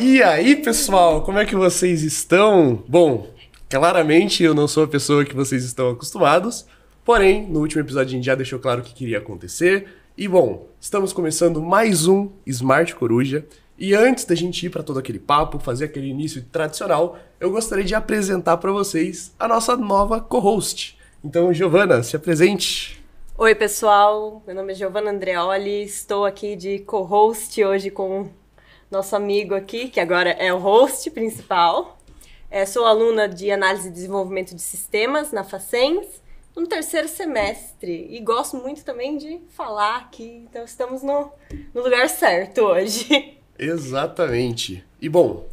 E aí, pessoal, como é que vocês estão? Bom, claramente eu não sou a pessoa que vocês estão acostumados, porém, no último episódio a gente já deixou claro o que queria acontecer. E bom, estamos começando mais um Smart Coruja. E antes da gente ir para todo aquele papo, fazer aquele início tradicional, eu gostaria de apresentar para vocês a nossa nova co-host. Então, Giovana, se apresente. Oi, pessoal. Meu nome é Giovanna Andreoli. Estou aqui de co-host hoje com nosso amigo aqui, que agora é o host principal. É, sou aluna de Análise e Desenvolvimento de Sistemas na Facens, no terceiro semestre. E gosto muito também de falar aqui. Então, estamos no, no lugar certo hoje. Exatamente. E bom,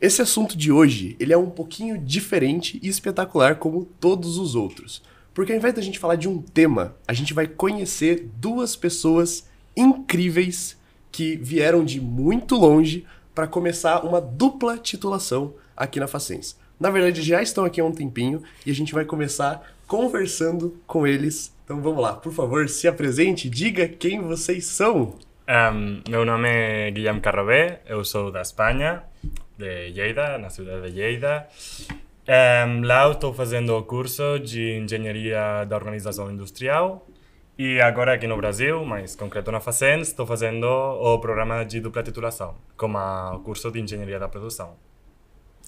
esse assunto de hoje, ele é um pouquinho diferente e espetacular como todos os outros. Porque ao invés da gente falar de um tema, a gente vai conhecer duas pessoas incríveis que vieram de muito longe para começar uma dupla titulação aqui na Facens. Na verdade, já estão aqui há um tempinho e a gente vai começar conversando com eles. Então vamos lá, por favor, se apresente, diga quem vocês são. Um, meu nome é Guilherme Carrobé, eu sou da Espanha, de Lleida, na cidade de Lleida. Um, lá estou fazendo o curso de Engenharia da Organização Industrial e agora aqui no Brasil, mais concreto na Facen, estou fazendo o programa de dupla titulação, como o curso de Engenharia da Produção.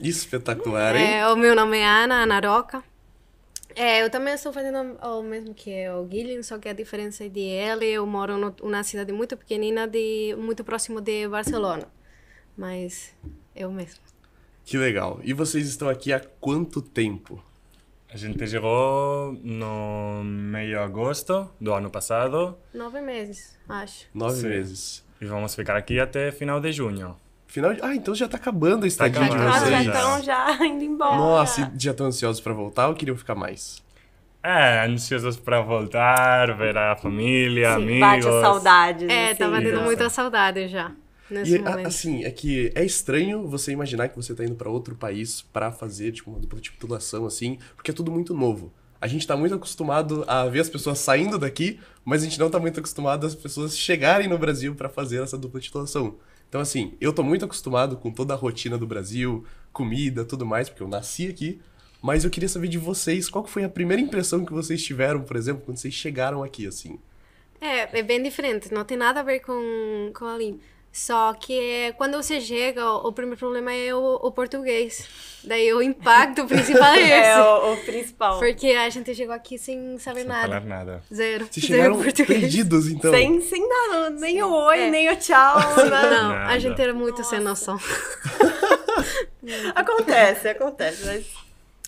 Espetacular, hein? É, o meu nome é Ana, Ana Roca. É, eu também estou fazendo o mesmo que o Guilherme, só que a diferença é de ele, eu moro numa cidade muito pequenina, de, muito próximo de Barcelona. Mas eu mesmo. Que legal. E vocês estão aqui há quanto tempo? A gente chegou no meio de agosto do ano passado. Nove meses, acho. Nove Sim. meses. E vamos ficar aqui até final de junho. Final de... Ah, então já tá acabando a estadia tá de vocês. Ah, já estão já indo embora. Nossa, já estão ansiosos para voltar ou queriam ficar mais? É, ansiosos para voltar, ver a família, Sim, amigos. Bate saudades. É, assim. tava tendo muita saudade já. Nesse e momento. assim, é que é estranho você imaginar que você tá indo para outro país para fazer tipo uma dupla titulação assim, porque é tudo muito novo. A gente tá muito acostumado a ver as pessoas saindo daqui, mas a gente não tá muito acostumado as pessoas chegarem no Brasil para fazer essa dupla titulação. Então assim, eu tô muito acostumado com toda a rotina do Brasil, comida, tudo mais, porque eu nasci aqui. Mas eu queria saber de vocês, qual foi a primeira impressão que vocês tiveram, por exemplo, quando vocês chegaram aqui, assim? É, é bem diferente, não tem nada a ver com, com a Aline. Só que quando você chega, o, primeiro problema é o, o, português. Daí o impacto principal é, é esse. É o, o, principal. Porque a gente chegou aqui sem saber sem nada. Falar nada. Zero. Vocês Zero perdidos, então. Sem, sem nada, nem Sim. o oi, é. nem o tchau. Não, nada. a gente era muito Nossa. sem noção. acontece, acontece. Mas...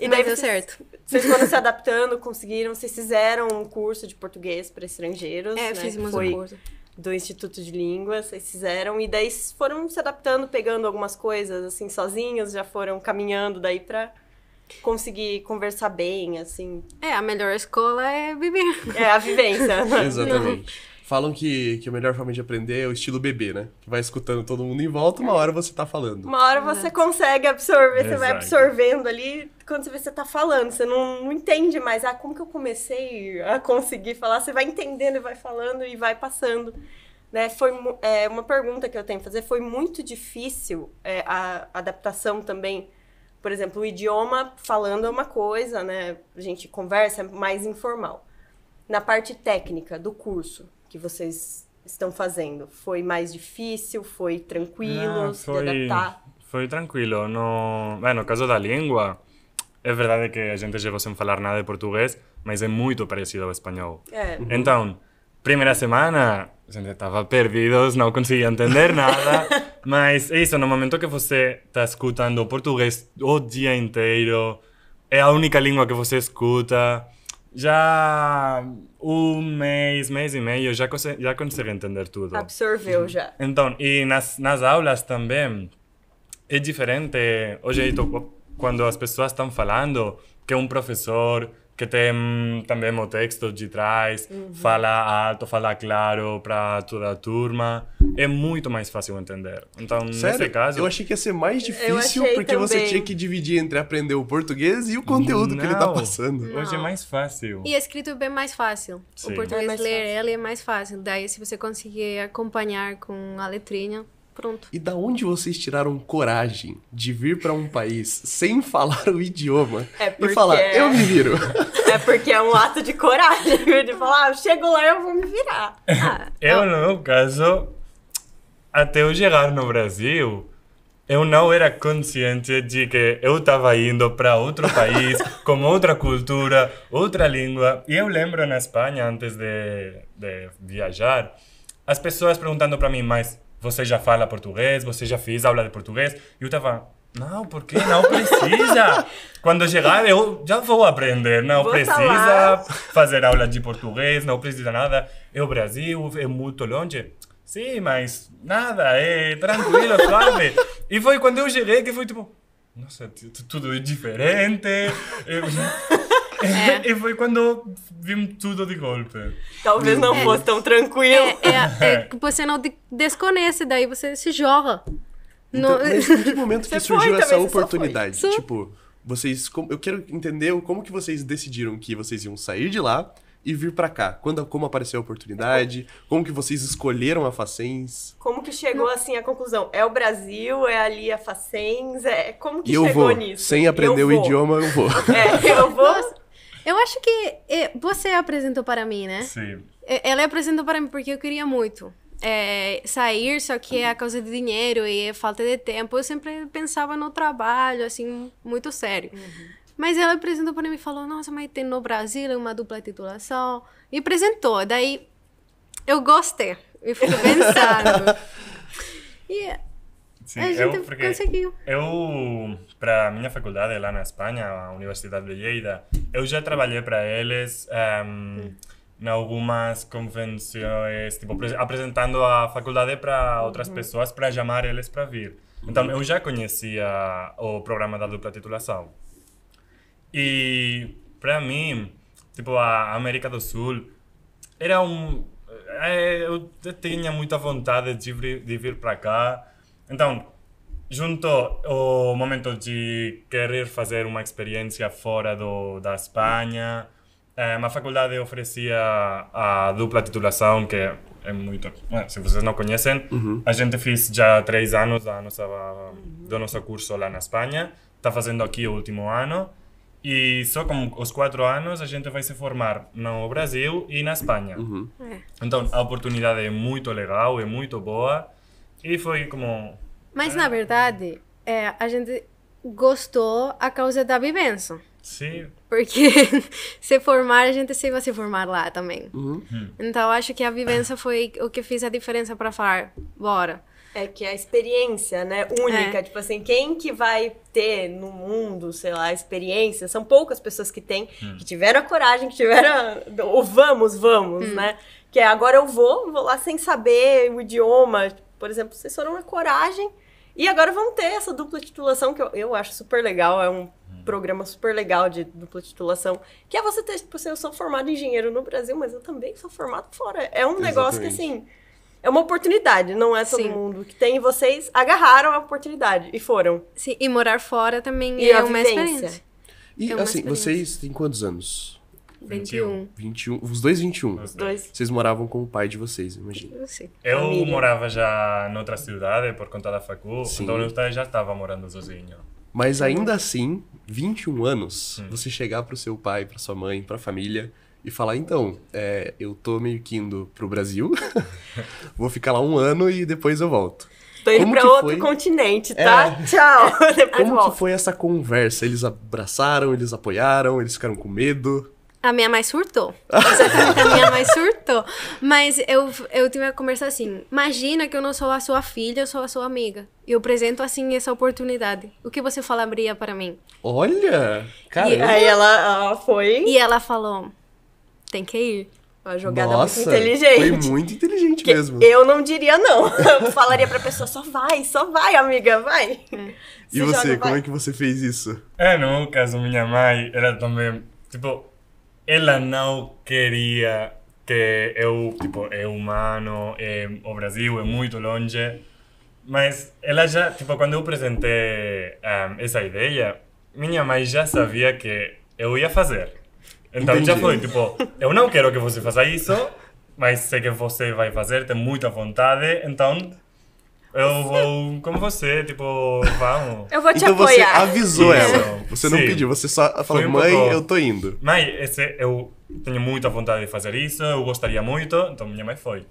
E daí deu vocês, certo. Vocês foram se adaptando, conseguiram, vocês fizeram um curso de português para estrangeiros. É, né? fizemos Foi... um curso do Instituto de Línguas, eles fizeram e daí foram se adaptando, pegando algumas coisas assim sozinhos, já foram caminhando daí para conseguir conversar bem, assim. É, a melhor escola é viver. É a vivência. Exatamente. Falam que, que a melhor forma de aprender é o estilo bebê, né? Que vai escutando todo mundo em volta, uma hora você tá falando. Uma hora você consegue absorver, Exato. você vai absorvendo ali quando você vê você tá falando, você não, não entende mais, ah, como que eu comecei a conseguir falar? Você vai entendendo e vai falando e vai passando. Né? Foi é, uma pergunta que eu tenho que fazer, foi muito difícil é, a adaptação também. Por exemplo, o idioma falando é uma coisa, né? A gente conversa é mais informal. Na parte técnica do curso, que vocês estão fazendo? Foi mais difícil? Foi tranquilo? Não, foi, foi tranquilo. No, bem, no caso da língua, é verdade que a gente chegou sem falar nada de português, mas é muito parecido ao espanhol. É. Então, primeira semana, a gente estava perdidos, não conseguia entender nada. mas é isso, no momento que você está escutando português o dia inteiro, é a única língua que você escuta já um mês, mês e meio, já, consegui, já consegui entender tudo. Absorveu já. Então, e nas, nas aulas também é diferente o jeito quando as pessoas estão falando que um professor que tem mm, também o texto de trás, uhum. fala alto, fala claro para toda a turma. É muito mais fácil entender. Então, Sério? nesse caso. Eu achei que ia ser mais difícil porque também. você tinha que dividir entre aprender o português e o conteúdo Não. que ele está passando. Não. Hoje é mais fácil. E é escrito bem mais fácil. Sim. O português é ler fácil. ele é mais fácil. Daí, se você conseguir acompanhar com a letrinha. Pronto. E da onde vocês tiraram coragem de vir para um país sem falar o idioma é porque... e falar, eu me viro? É porque é um ato de coragem de falar, ah, eu chego lá eu vou me virar. Ah, eu, no então. meu caso, até eu chegar no Brasil, eu não era consciente de que eu estava indo para outro país, com outra cultura, outra língua. E eu lembro na Espanha, antes de, de viajar, as pessoas perguntando para mim, mas você já fala português, você já fez aula de português. E eu tava, não, porque não precisa. Quando chegar, eu já vou aprender. Não vou precisa falar. fazer aula de português, não precisa nada. É o Brasil, é muito longe. Sim, mas nada, é tranquilo, sabe? e foi quando eu cheguei que foi tipo, nossa, tudo é diferente. Eu... É. E foi quando vimos tudo de golpe. Talvez não é. fosse tão tranquilo. É, é, é, é. que você não desconhece, daí você se joga. Então, no... Mas em que momento que surgiu foi, essa oportunidade? Tipo, vocês. Eu quero entender como que vocês decidiram que vocês iam sair de lá e vir para cá? Quando, como apareceu a oportunidade? Como que vocês escolheram a Facens? Como que chegou assim a conclusão? É o Brasil? É ali a Facens? É como que chegou eu vou, nisso? Sem aprender eu o vou. idioma, eu vou. É, eu vou. Eu acho que eh, você apresentou para mim, né? Sim. Ela apresentou para mim porque eu queria muito. É, sair, só que é a causa de dinheiro e é falta de tempo. Eu sempre pensava no trabalho, assim, muito sério. Uhum. Mas ela apresentou para mim e falou: Nossa, mas tem no Brasil é uma dupla titulação. E apresentou. Daí eu gostei. Eu fui pensando. e Sí, a eu, porque conseguiu. Eu, para a minha faculdade lá na Espanha, a Universidade de Lleida, eu já trabalhei para eles ehm, um, em algumas convenções, tipo, apresentando a faculdade para outras uhum. pessoas, para chamar eles para vir. Então, uhum. eu já conhecia o programa da dupla titulação. E, para mim, tipo, a América do Sul era um... Eh, eu tinha muita vontade de vir, de vir para cá, então, junto ao momento de querer fazer uma experiência fora do, da Espanha, é, eh, faculdade oferecia a dupla titulação, que é muito. Eh, se vocês não conhecem, uhum. a gente fez já três anos da nossa, do nosso curso lá na Espanha, está fazendo aqui o último ano. E só com os quatro anos a gente vai se formar no Brasil e na Espanha. Uhum. É. Então a oportunidade é muito legal, é muito boa. E foi como. Mas é. na verdade, é, a gente gostou a causa da vivência. Sim. Porque se formar, a gente sempre vai se formar lá também. Uhum. Hum. Então, acho que a vivência foi o que fez a diferença para falar, bora. É que a experiência, né, única, é. tipo assim, quem que vai ter no mundo, sei lá, experiência? São poucas pessoas que têm, hum. que tiveram a coragem, que tiveram o vamos, vamos, hum. né? Que é agora eu vou, vou lá sem saber o idioma, por exemplo, vocês foram na Coragem. E agora vão ter essa dupla titulação que eu, eu acho super legal, é um uhum. programa super legal de dupla titulação, que é você ter, tipo assim, eu sou formado em engenheiro no Brasil, mas eu também sou formado fora. É um Exatamente. negócio que, assim, é uma oportunidade, não é todo Sim. mundo que tem, e vocês agarraram a oportunidade e foram. Sim, e morar fora também e é, é uma experiência. E, é uma assim, experiência. vocês têm quantos anos? 21. 21. Os dois 21. Os dois. Vocês moravam com o pai de vocês, imagina. Eu, Família. morava já noutra cidade por conta da faculdade, Sim. então eu já estava morando sozinho. Mas ainda assim, 21 anos, hum. você chegar para o seu pai, para sua mãe, para a família e falar, então, é, eu tô meio que indo para o Brasil, vou ficar lá um ano e depois eu volto. Tô indo Como outro foi? continente, tá? É. Tchau. Como que foi essa conversa? Eles abraçaram, eles apoiaram, eles ficaram com medo? A minha mãe surtou. Exatamente, a minha mãe surtou. Mas eu, eu tive a conversa assim: imagina que eu não sou a sua filha, eu sou a sua amiga. E eu apresento assim essa oportunidade. O que você falaria para mim? Olha! Caramba! E aí ela, ela foi. E ela falou: tem que ir. Uma jogada Nossa, muito inteligente. Foi muito inteligente que mesmo. Eu não diria não. Eu falaria pra pessoa, só vai, só vai, amiga, vai. É. E você, joga, como vai. é que você fez isso? É, no caso, minha mãe era também, tipo, ela não queria que eu, tipo, é humano, é, o Brasil é muito longe, mas ela já, tipo, quando eu apresentei um, essa ideia, minha mãe já sabia que eu ia fazer. Então Entendi. já foi, tipo, eu não quero que você faça isso, mas sei que você vai fazer, tem muita vontade, então eu vou como você, tipo, vamos. Eu vou te então apoiar. Você avisou ela. Você Sim. não pediu, você só falou, mãe, pouco... eu tô indo. Mãe, esse, eu tenho muita vontade de fazer isso, eu gostaria muito, então minha mãe foi.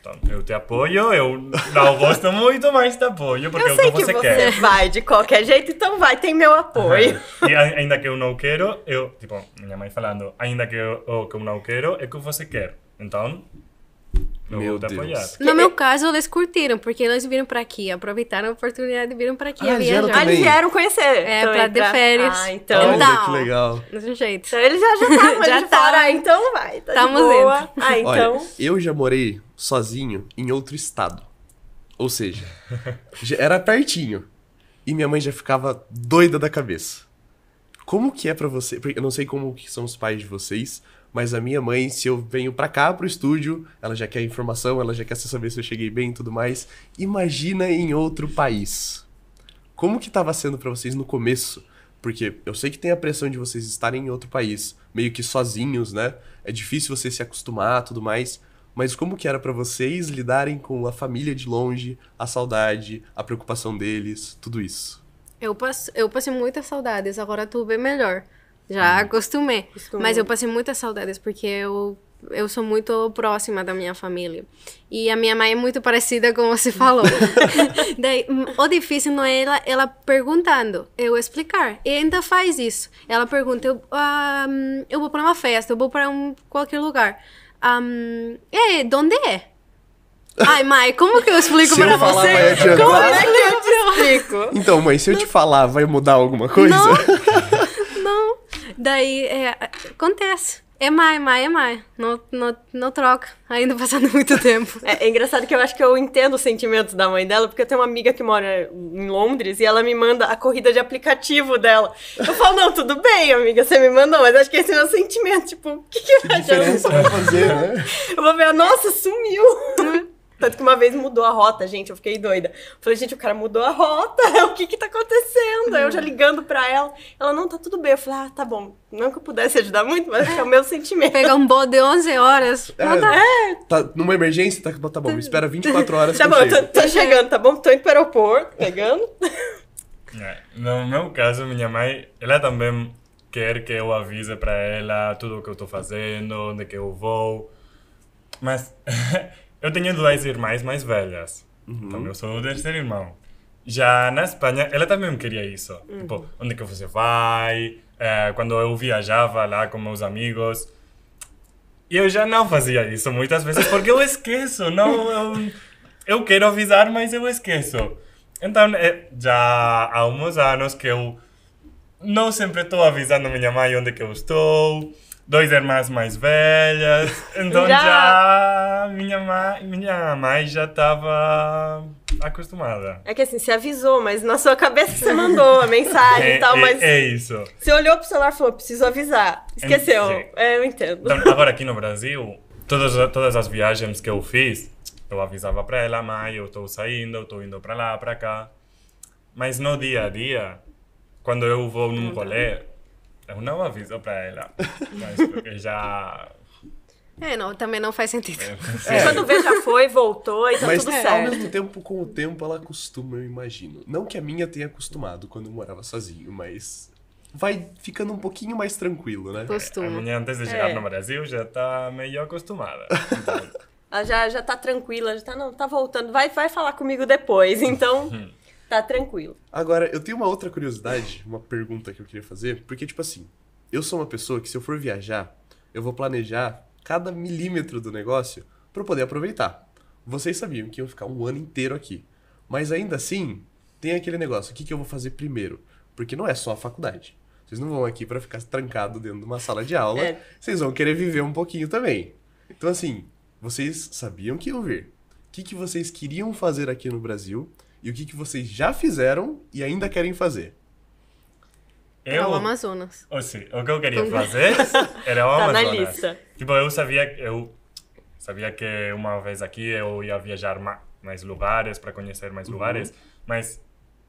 Então, eu te apoio, eu não gosto muito, mas te apoio, porque eu é o que, que você, você quer. Você vai de qualquer jeito, então vai, tem meu apoio. Uhum. E ainda que eu não quero, eu, tipo, minha mãe falando, ainda que eu, que eu não quero, é o que você quer. Então, eu Meu Deus. No meu caso, eles curtiram, porque eles viram pra aqui, aproveitaram a oportunidade e viram pra aqui. Ah, vieram eles vieram conhecer. É, então, pra ter de férias. Ah, então. Olha, então, que legal. Do jeito. Então eles já já estavam, já falaram, ah, então vai, tá bom. de boa. Dentro. Ah, então... Olha, eu já morei sozinho em outro estado. Ou seja, era pertinho. E minha mãe já ficava doida da cabeça. Como que é para você? Porque eu não sei como que são os pais de vocês, mas a minha mãe, se eu venho para cá, pro estúdio, ela já quer informação, ela já quer saber se eu cheguei bem e tudo mais. Imagina em outro país. Como que tava sendo para vocês no começo? Porque eu sei que tem a pressão de vocês estarem em outro país, meio que sozinhos, né? É difícil você se acostumar, tudo mais mas como que era para vocês lidarem com a família de longe, a saudade, a preocupação deles, tudo isso? Eu, eu passei muitas saudades, agora tudo bem melhor. Já uhum. acostumei. Mas eu passei muitas saudades porque eu eu sou muito próxima da minha família. E a minha mãe é muito parecida com você falou. Daí, o difícil não é ela, ela perguntando, eu explicar. E ainda faz isso. Ela pergunta, eu, um, ah, eu vou para uma festa, eu vou para um, qualquer lugar. Um, ah, e, onde é? Ai, mãe, como que eu explico Se pra eu você? como é que eu te explico? Então, mãe, se eu te falar, vai mudar alguma coisa? Não. não. Daí, é, acontece. É mais mais é mais Não, não, não troca, ainda passando muito tempo. É, é, engraçado que eu acho que eu entendo os sentimentos da mãe dela, porque eu tenho uma amiga que mora em Londres e ela me manda a corrida de aplicativo dela. Eu falo, não, tudo bem, amiga, você me mandou, mas acho que esse é o meu sentimento. Tipo, o que, que, que vai fazer, né? Eu vou ver, nossa, sumiu. Hum. Tanto que uma vez mudou a rota, gente, eu fiquei doida. Falei, gente, o cara mudou a rota, o que que tá acontecendo? Eu já uhum. ligando pra ela, ela, não, tá tudo bem. Eu falei, ah, tá bom. Não que eu pudesse ajudar muito, mas é, é o meu sentimento. Pegar um bode de 11 horas. É, não tá... É. tá numa emergência, tá, tá bom, espera 24 horas. tá bom, tô, tô, uhum. chegando, tá bom? Tô indo pro aeroporto, pegando. É, no meu caso, minha mãe, ela também quer que eu avise pra ela tudo o que eu tô fazendo, onde que eu vou. Mas Eu tenho duas irmãs mais velhas. Uhum. Então eu sou o terceiro irmão. Já na Espanha, ela também me queria isso. Uhum. Tipo, onde que você vai? É, quando eu viajava lá com meus amigos. E eu já não fazia isso muitas vezes porque eu esqueço. Não, eu, eu quero avisar, mas eu esqueço. Então, é, já há uns anos que eu não sempre estou avisando minha mãe onde que eu estou dois irmãs mais velhas. Então já, já minha, mãe, minha mãe já estava acostumada. É que assim, você avisou, mas na sua cabeça você mandou a mensagem é, e tal, é, mas. É isso. Você olhou pro celular e falou: preciso avisar. Esqueceu. É, eu entendo. Então, agora aqui no Brasil, todas, todas as viagens que eu fiz, eu avisava para ela, mãe, eu estou saindo, eu estou indo para lá, para cá. Mas no dia a dia, quando eu vou num rolê, não aviso pra ela. Mas porque já. É, não, também não faz sentido. É. é. é. Quando vê, já foi, voltou e tá Mas, tudo certo. Ao mesmo tempo, com o tempo, ela acostuma, eu imagino. Não que a minha tenha acostumado quando eu morava sozinho, mas vai ficando um pouquinho mais tranquilo, né? Costuma. É, a minha antes de é. chegar é. no Brasil já tá meio acostumada. Então. ela já, já tá tranquila, já tá, não, tá voltando. Vai, vai falar comigo depois, então. Hum. Tá tranquilo. Agora, eu tenho uma outra curiosidade, uma pergunta que eu queria fazer, porque, tipo assim, eu sou uma pessoa que se eu for viajar, eu vou planejar cada milímetro do negócio para poder aproveitar. Vocês sabiam que eu ia ficar um ano inteiro aqui. Mas ainda assim, tem aquele negócio, o que, que eu vou fazer primeiro? Porque não é só a faculdade. Vocês não vão aqui para ficar trancado dentro de uma sala de aula. É. Vocês vão querer viver um pouquinho também. Então, assim, vocês sabiam que iam vir. O que, que vocês queriam fazer aqui no Brasil? e o que, que vocês já fizeram e ainda querem fazer. Eu, o Amazonas. Ou oh, seja, o que eu queria fazer era o Amazonas. tá na lista. Tipo, eu sabia, eu sabia que uma vez aqui eu ia viajar mais lugares para conhecer mais uhum. lugares, mas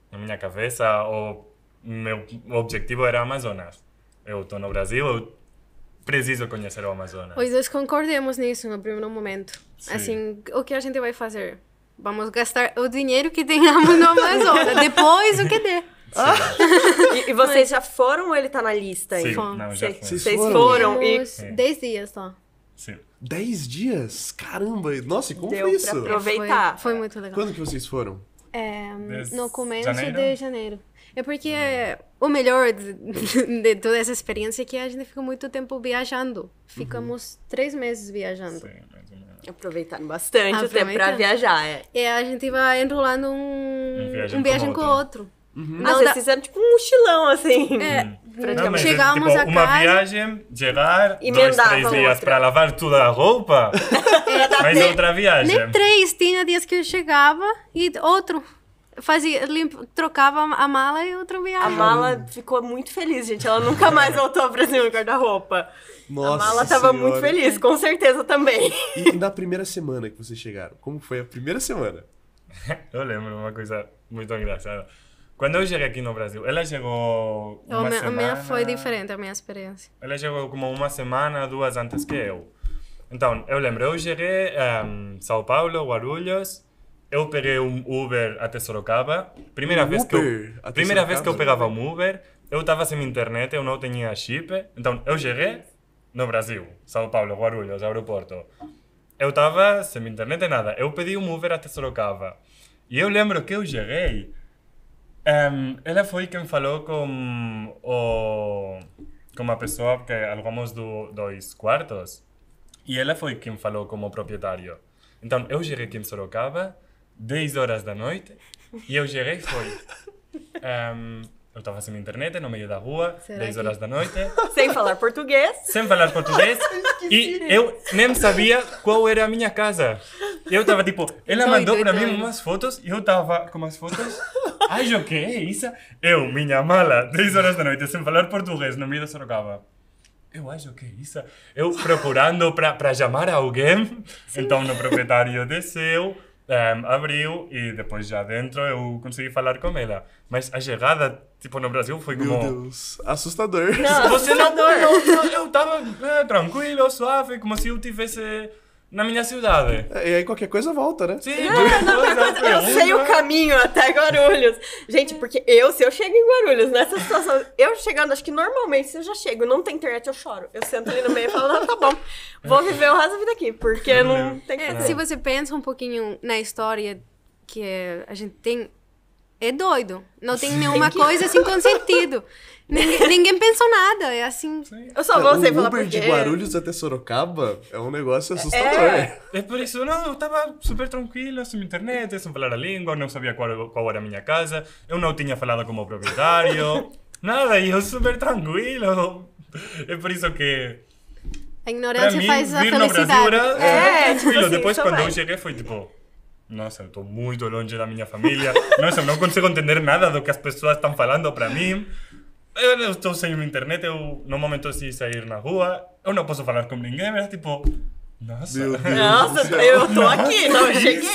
na minha cabeça o meu objetivo era o Amazonas. Eu estou no Brasil, eu preciso conhecer o Amazonas. Pois nós concordamos nisso no primeiro momento. Sim. Assim, o que a gente vai fazer? Vamos gastar o dinheiro que tenhamos no Amazonas. Depois o que der. e, e, vocês já foram ou ele tá na lista aí? Sim, não, já Vocês foram, e... Dez dias só. Sim. Dez dias? Caramba! Nossa, e como Deu foi isso? aproveitar. É, foi, foi, muito legal. Quando que vocês foram? É, no começo janeiro? de janeiro. É porque o melhor de, de, toda essa experiência é que a gente fica muito tempo viajando. Ficamos uhum. três meses viajando. Sim, é Aproveitando bastante Aproveitando. o tempo pra viajar, é. É, a gente vai enrolando um, um viagem, com o outro. Uhum. Ah, vocês fizeram tipo um mochilão, assim. É, praticamente. Não, tipo, a uma casa... Uma viagem, gerar, dois, três dias para lavar toda a roupa, é, mas outra viagem. Nem três, tinha dias que eu chegava e outro fazia, limpo trocava a mala e eu trambiava. A mala ficou muito feliz, gente. Ela nunca mais voltou ao Brasil no guarda-roupa. Nossa. A mala tava senhora. muito feliz, com certeza também. E na primeira semana que vocês chegaram, como foi a primeira semana? eu lembro uma coisa muito engraçada. Quando eu cheguei aqui no Brasil, ela chegou uma a minha, semana... A minha foi diferente, a minha experiência. Ela chegou como uma semana, duas antes que eu. Então, eu lembro, eu cheguei em um, São Paulo, Guarulhos, eu peguei um Uber até Sorocaba. Primeira um vez que eu, primeira Sorocaba, vez que eu pegava um Uber, eu estava sem internet, eu não tinha chip. Então eu cheguei no Brasil, São Paulo, Guarulhos, aeroporto. Eu estava sem internet e nada. Eu pedi um Uber até Sorocaba. E eu lembro que eu cheguei. Um, ehm, ela foi quem falou com o com a pessoa que alugamos do, dois quartos. E ela foi quem falou como proprietário. Então eu cheguei aqui em Sorocaba 10 horas da noite e eu cheguei foi. Um, ehm, eu estava sem internet, no meio da rua, Será 10 horas que... da noite. Sem falar português. Sem falar português. e eu nem sabia qual era a minha casa. Eu estava tipo, ela doido, mandou para mim umas fotos e eu estava com as fotos. Ai, o que é isso? Eu, minha mala, 10 horas da noite, sem falar português, no meio da Sorocaba. Eu acho que é isso. Eu procurando para chamar alguém. Sim. Então, o proprietário desceu um, abriu e depois já dentro eu consegui falar com ela. Mas a chegada, tipo, no Brasil foi como... Meu Deus, assustador. Não, assustador. Não, não, eu, eu tava é, tranquilo, suave, como se eu tivesse na minha cidade. E aí qualquer coisa volta, né? Sim, é, não, coisa, eu sei o caminho até Guarulhos. Gente, porque eu, se eu chego em Guarulhos nessa situação, eu chegando, acho que normalmente se eu já chego não tem internet, eu choro. Eu sento ali no meio e falo, não, tá bom, vou viver o resto da vida aqui, porque não, tem é, Se você pensa um pouquinho na história que é, a gente tem, é doido. Não tem nenhuma tem que... coisa assim com sentido. Ninguém, ninguém, pensou nada, é assim. Sim. Eu só vou é, sei falar Uber porque... de é. Guarulhos até Sorocaba é um negócio é. assustador. É, é por isso, não, eu estava super tranquilo, sem internet, sem falar a língua, não sabia qual, qual era a minha casa, eu não tinha falado com o proprietário, nada, e eu super tranquilo. É por isso que. A ignorância mim, faz a felicidade. Brasil era, é, tipo tranquilo. Tipo assim, Depois, quando vai. eu cheguei, foi tipo. Nossa, eu estou muito longe da minha família. Nossa, eu não consigo entender nada do que as pessoas estão falando para mim. Eu estou sem internet, eu normalmente estou sair na rua, eu não posso falar com ninguém, mas tipo. Nossa, Nossa eu tô aqui, não, eu cheguei.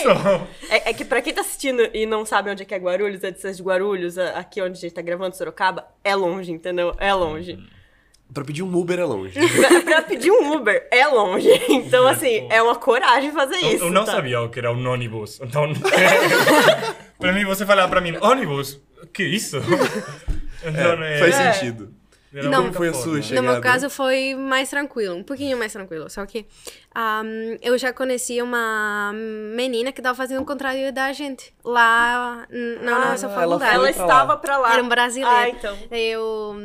É, é, que pra quem tá assistindo e não sabe onde é que é Guarulhos, a é distância de Guarulhos, aqui onde a gente tá gravando, Sorocaba, é longe, entendeu? É longe. Uhum. Pra pedir um Uber é longe. pra, pra, pedir um Uber é longe. Então, assim, é uma coragem fazer eu, isso. Eu não tá? sabia o que era um ônibus. Então, pra mim, você falar pra mim, ônibus? Que isso? É, uhum. é. É. Não, é, faz sentido. E não, como foi a sua chegada? No meu caso foi mais tranquilo, um pouquinho mais tranquilo. Só que um, ah, eu já conheci uma menina que estava fazendo o contrário da gente lá na ah, nossa faculdade. Ela, ela estava para lá. Era um brasileiro. Ah, então. Eu,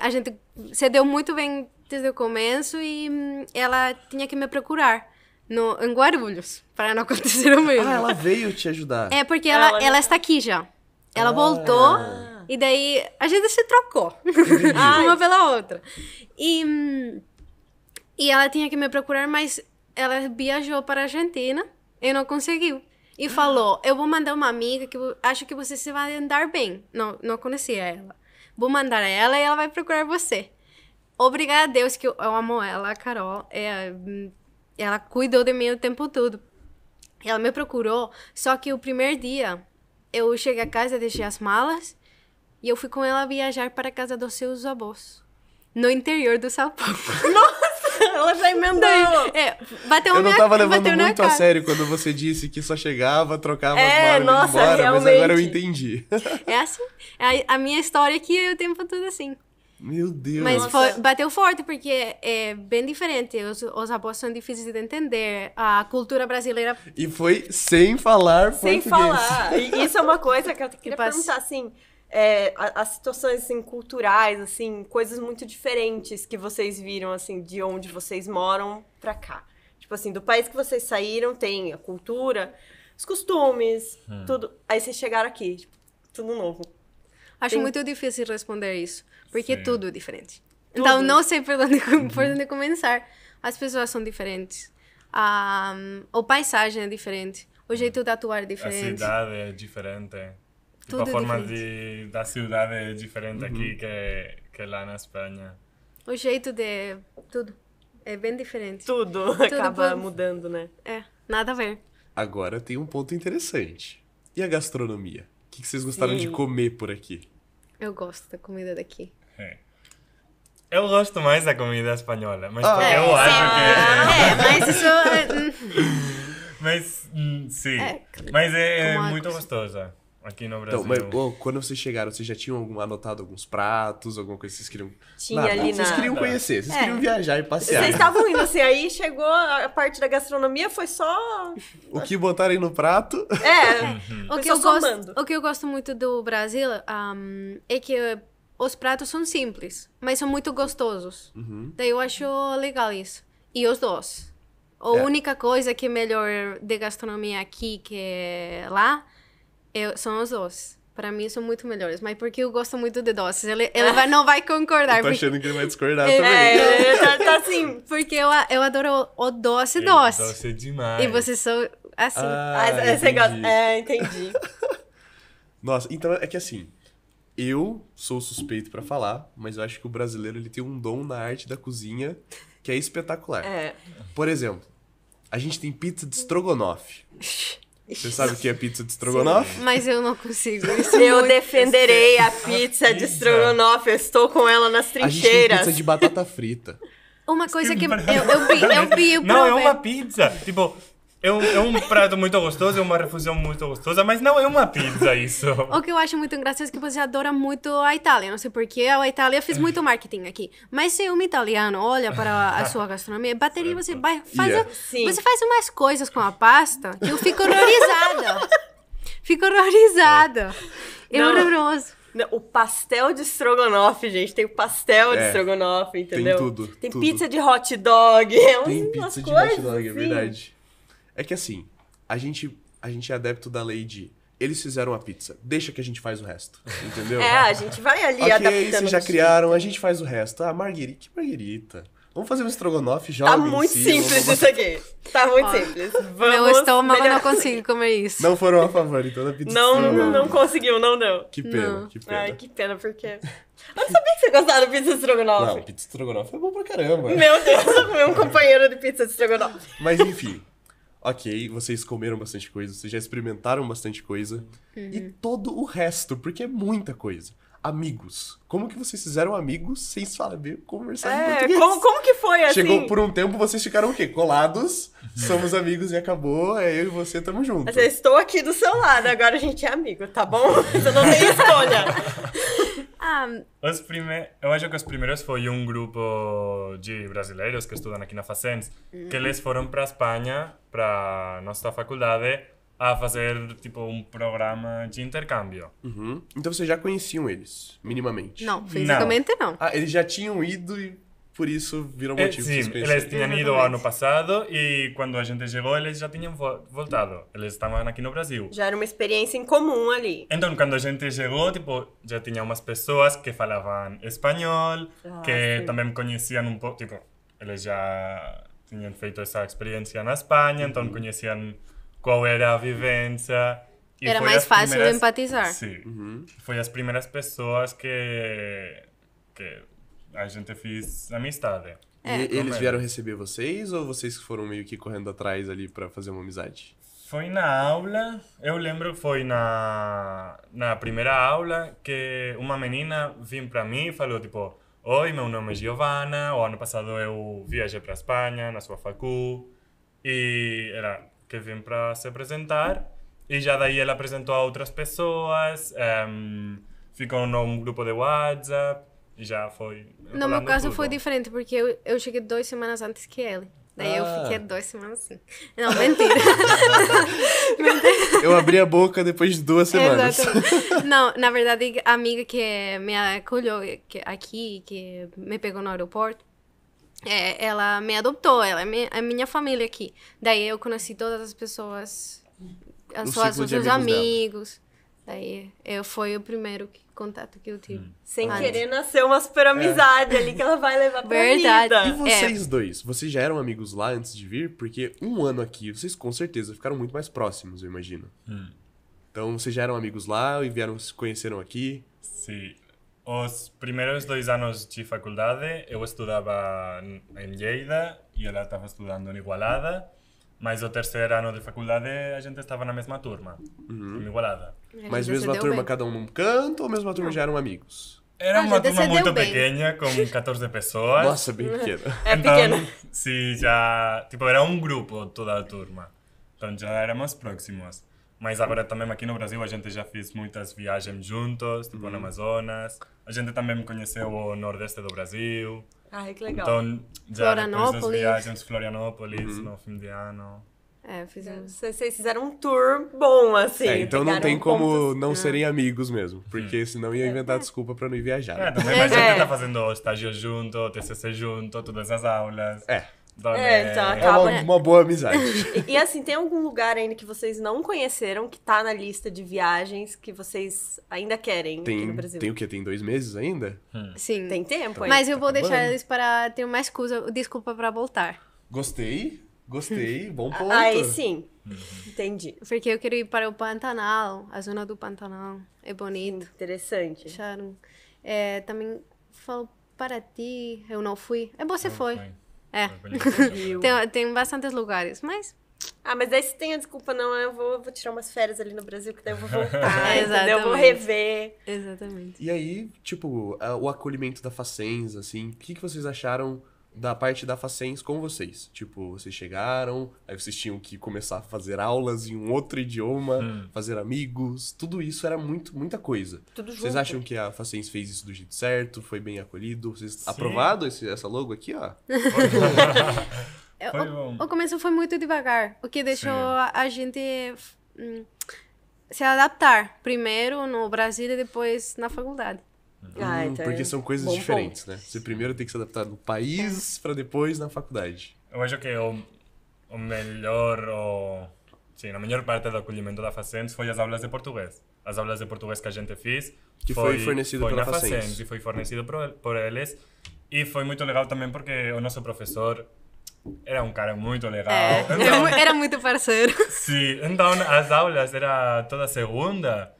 a gente se deu muito bem desde o começo e hum, ela tinha que me procurar. No, em Guarulhos, para não acontecer o mesmo. Ah, ela veio te ajudar. É, porque ela, ela, ela tá. está aqui já. Ela ah. voltou e daí a gente se trocou. uma pela outra. E, e ela tinha que me procurar, mas ela viajou para a Argentina e não conseguiu. E ah. falou: Eu vou mandar uma amiga que acho que você se vai andar bem. Não, não conhecia ela. Vou mandar ela e ela vai procurar você. Obrigada a Deus que eu, amo ela, a Carol. É, ela cuidou de mim o tempo todo. Ela me procurou, só que o primeiro dia eu cheguei a casa, deixei as malas e eu fui com ela viajar para a casa dos seus avós. No interior do Salpão. Nossa, ela já emendou. É, bateu eu não tava levando muito a sério quando você disse que só chegava, trocava é, as nossa, embora, realmente. mas agora eu entendi. É assim. É a, a minha história aqui é o tempo todo assim. Meu Deus. Mas foi, bateu forte, porque é bem diferente. Os, os avós são difíceis de entender. A cultura brasileira... E foi sem falar sem português. Sem falar. isso é uma coisa que eu queria e perguntar, assim é, as situações assim, culturais, assim, coisas muito diferentes que vocês viram assim de onde vocês moram para cá. Tipo assim, do país que vocês saíram tem a cultura, os costumes, hum. tudo. Aí vocês chegaram aqui, tipo, tudo novo. Acho tem... muito difícil responder isso, porque Sim. tudo é diferente. Tudo. Então não sei por onde, uhum. por onde começar. As pessoas são diferentes. a ah, a paisagem é diferente. O uhum. jeito de atuar é diferente. A cidade é diferente. Tipo, tudo a forma de, da cidade é diferente uhum. aqui que, que lá na Espanha. O jeito de. Tudo. É bem diferente. Tudo, Tudo acaba bom. mudando, né? É, nada a ver. Agora tem um ponto interessante. E a gastronomia? O que vocês gostaram Sim. de comer por aqui? Eu gosto da comida daqui. É. Eu gosto mais da comida espanhola, mas ah. é, eu acho que. É, mas isso. É- mas hum, sim. É, mas é, muito gostosa aqui no então, Brasil. Então, mas, bom, quando vocês chegaram, vocês já tinham algum, anotado alguns pratos, alguma coisa que vocês queriam. Tinha nada. ali Vocês queriam conhecer, vocês é. queriam viajar e passear. Vocês estavam indo assim, aí chegou a parte da gastronomia, foi só. o que botarem no prato. É, uhum. o, que eu gosto, o que eu gosto muito do Brasil um, é que os pratos são simples, mas são muito gostosos. Uhum. Daí eu acho legal isso. E os doces. A é. única coisa que é melhor de gastronomia aqui que é lá eu, são os doces. Pra mim são muito melhores, mas porque eu gosto muito de doces. Ele, ele vai, não vai concordar. Eu tô achando porque... que ele vai discordar é, também. É, é, tá, tá assim, porque eu, eu adoro o doce é, doce. Doce é demais. E vocês são assim. Ah, ah você gosta. É, entendi. Nossa, então é que assim, eu sou suspeito para falar, mas eu acho que o brasileiro ele tem um dom na arte da cozinha que é espetacular. É. Por exemplo, a gente tem pizza de strogonoff. Você sabe o que é pizza de estrogonofe? Mas eu não consigo. Isso é eu defenderei a pizza de estrogonofe. Eu estou com ela nas trincheiras. pizza de batata frita. Uma coisa que eu, eu, eu, eu, eu Não, é uma pizza. Tipo, é um, é um prato muito gostoso, é uma refusão muito gostosa, mas não é uma pizza isso. o que eu acho muito engraçado é que você adora muito a Itália. Não sei porquê, a Itália fez muito marketing aqui. Mas se um italiano olha para a sua gastronomia, bateria, você vai Yeah. Você faz umas coisas com a pasta que eu fico horrorizada. fico horrorizada. É não. horroroso. Não, o pastel de strogonoff, gente. Tem o pastel é, de strogonoff, entendeu? Tem tudo. Tem tudo. pizza de hot dog. É tem pizza de hot dog, é assim. verdade. É que assim, a gente, a gente é adepto da lei de eles fizeram a pizza, deixa que a gente faz o resto, entendeu? é, a gente vai ali okay, adaptando. Vocês já criaram, a gente faz o resto. Ah, marguerita, que marguerita. Vamos fazer um estrogonofe, joga Tá muito si, simples vamos... isso aqui. Tá muito simples. Vamos meu estômago melhor... não consigo comer isso. Não foram a favor, então da pizza. Não, não, não conseguiu, não deu. Que pena, não. que pena. Ai, que pena, porque... Eu não sabia que você gostava de pizza estrogonofe. Não, pizza estrogonofe é bom pra caramba. Meu Deus, eu comi um companheiro de pizza estrogonofe. Mas enfim ok, vocês comeram bastante coisa, vocês já experimentaram bastante coisa. Uhum. E todo o resto, porque é muita coisa. Amigos. Como que vocês fizeram amigos sem saber conversar é, em português? Como, como que foi assim? Chegou por um tempo, vocês ficaram o quê? Colados, uhum. somos amigos e acabou, é eu e você, tamo junto. Mas eu estou aqui do seu lado, agora a gente é amigo, tá bom? Eu não tenho escolha. Ah, os primeiros, Eu acho que os primeiros foi um grupo de brasileiros que estudam aqui na Facens, uh -huh. que eles foram para a Espanha, para nossa faculdade, a fazer tipo um programa de intercâmbio. Uhum. Então vocês já conheciam eles, minimamente? Não, fisicamente não. não. Ah, eles já tinham ido e por isso viram eh, motivo é, Sim, eles tinham ido ano passado e quando a gente chegou eles já tinham voltado. Eles estavam aqui no Brasil. Já era uma experiência em comum ali. Então, quando a gente chegou, tipo, já tinha umas pessoas que falavam espanhol, ah, que sim. também conheciam um pouco, tipo, eles já tinham feito essa experiência na Espanha, então uhum. então conheciam qual era a vivência. E era mais fácil primeiras... empatizar. Sim. Uhum. Foi as primeiras pessoas que que a gente fez amistade. É. E eles vieram receber vocês ou vocês foram meio que correndo atrás ali para fazer uma amizade? Foi na aula, eu lembro foi na, na primeira aula que uma menina vinha para mim e falou tipo, oi, meu nome é Giovana, o ano passado eu viajei para Espanha na sua facu e era que vim para se apresentar e já daí ela apresentou a outras pessoas, um, ehm, ficou num grupo de WhatsApp e já foi no meu caso foi diferente, porque eu, eu cheguei duas semanas antes que ele. Daí ah. eu fiquei duas semanas assim. Não, mentira. eu abri a boca depois de duas semanas. Não, na verdade, a amiga que me acolheu aqui, que me pegou no aeroporto, é, ela me adotou, ela é minha, é minha família aqui. Daí eu conheci todas as pessoas, as suas, os meus amigos. amigos. Daí eu fui o primeiro que contato que eu tive. Hum. Sem ah, querer nascer uma super é. amizade é. ali que ela vai levar pra Verdade. vida. E vocês é. dois, vocês já eram amigos lá antes de vir? Porque um ano aqui, vocês com certeza ficaram muito mais próximos, eu imagino. Hum. Então, vocês já eram amigos lá e vieram, se conheceram aqui? Sim. Os primeiros dois anos de faculdade, eu estudava em Lleida e ela estava estudando em Igualada. Mas o terceiro ano de faculdade a gente estava na mesma turma, uhum. igualada. Mas mesma turma, bem. cada um num canto ou mesma turma Não. já eram amigos? Era ah, uma turma muito bem. pequena, com 14 pessoas. Nossa, bem pequena. É então, pequena. Sim, já. Tipo, era um grupo toda a turma. Então já éramos próximos. Mas agora também aqui no Brasil a gente já fez muitas viagens juntos, tipo uhum. no Amazonas. A gente também conheceu o Nordeste do Brasil. Ah, que legal. Então, já depois das viagens, Florianópolis, uhum. no fim de ano. É, fizemos. Vocês fizeram um tour bom, assim. É, então não tem como pontos. não ah. serem amigos mesmo. Porque hum. senão ia inventar é. desculpa pra não ir viajar. É, também, mas é. já tá fazendo estágio junto, TCC junto, todas as aulas. É. Da é, tá, é uma, né? uma, boa amizade. e, e, assim, tem algum lugar ainda que vocês não conheceram que tá na lista de viagens que vocês ainda querem tem, no Brasil? Tem o quê? Tem dois meses ainda? Hum. Sim. Tem tempo tá Mas eu vou tá deixar eles para ter uma excusa, desculpa para voltar. Gostei, gostei, bom ponto. Aí sim, uhum. entendi. Porque eu quero ir para o Pantanal, a zona do Pantanal, é bonito. Sim, interessante. Acharam. É, também falo para ti, eu não fui. É, você não foi. foi. É. tem, tem bastantes lugares, mas ah, mas aí se tem a desculpa, não, eu vou, vou, tirar umas férias ali no Brasil, que daí eu vou voltar, entendeu? Eu vou rever. Exatamente. E aí, tipo, o acolhimento da Facenza, assim, o que, que vocês acharam da parte da Facens com vocês. Tipo, vocês chegaram, aí vocês tinham que começar a fazer aulas em um outro idioma, hum. fazer amigos, tudo isso era muito, muita coisa. Tudo vocês acham que a Facens fez isso do jeito certo? Foi bem acolhido? Vocês Sim. aprovado esse, essa logo aqui, ó? foi bom. É, o, o, começo foi muito devagar, o que deixou Sim. a gente hum, se adaptar primeiro no Brasil e depois na faculdade. Ah, hum, então porque é são coisas diferentes, ponto. né? Você primeiro tem que se adaptar no país é. para depois na faculdade. Eu acho que o, o melhor, o, sim, a melhor parte do acolhimento da Facens foi as aulas de português. As aulas de português que a gente fez que foi, foi fornecido foi pela Facens. e foi fornecido por, por eles. E foi muito legal também porque o nosso professor era um cara muito legal. É, então, era muito parceiro. Sim, então as aulas era toda segunda.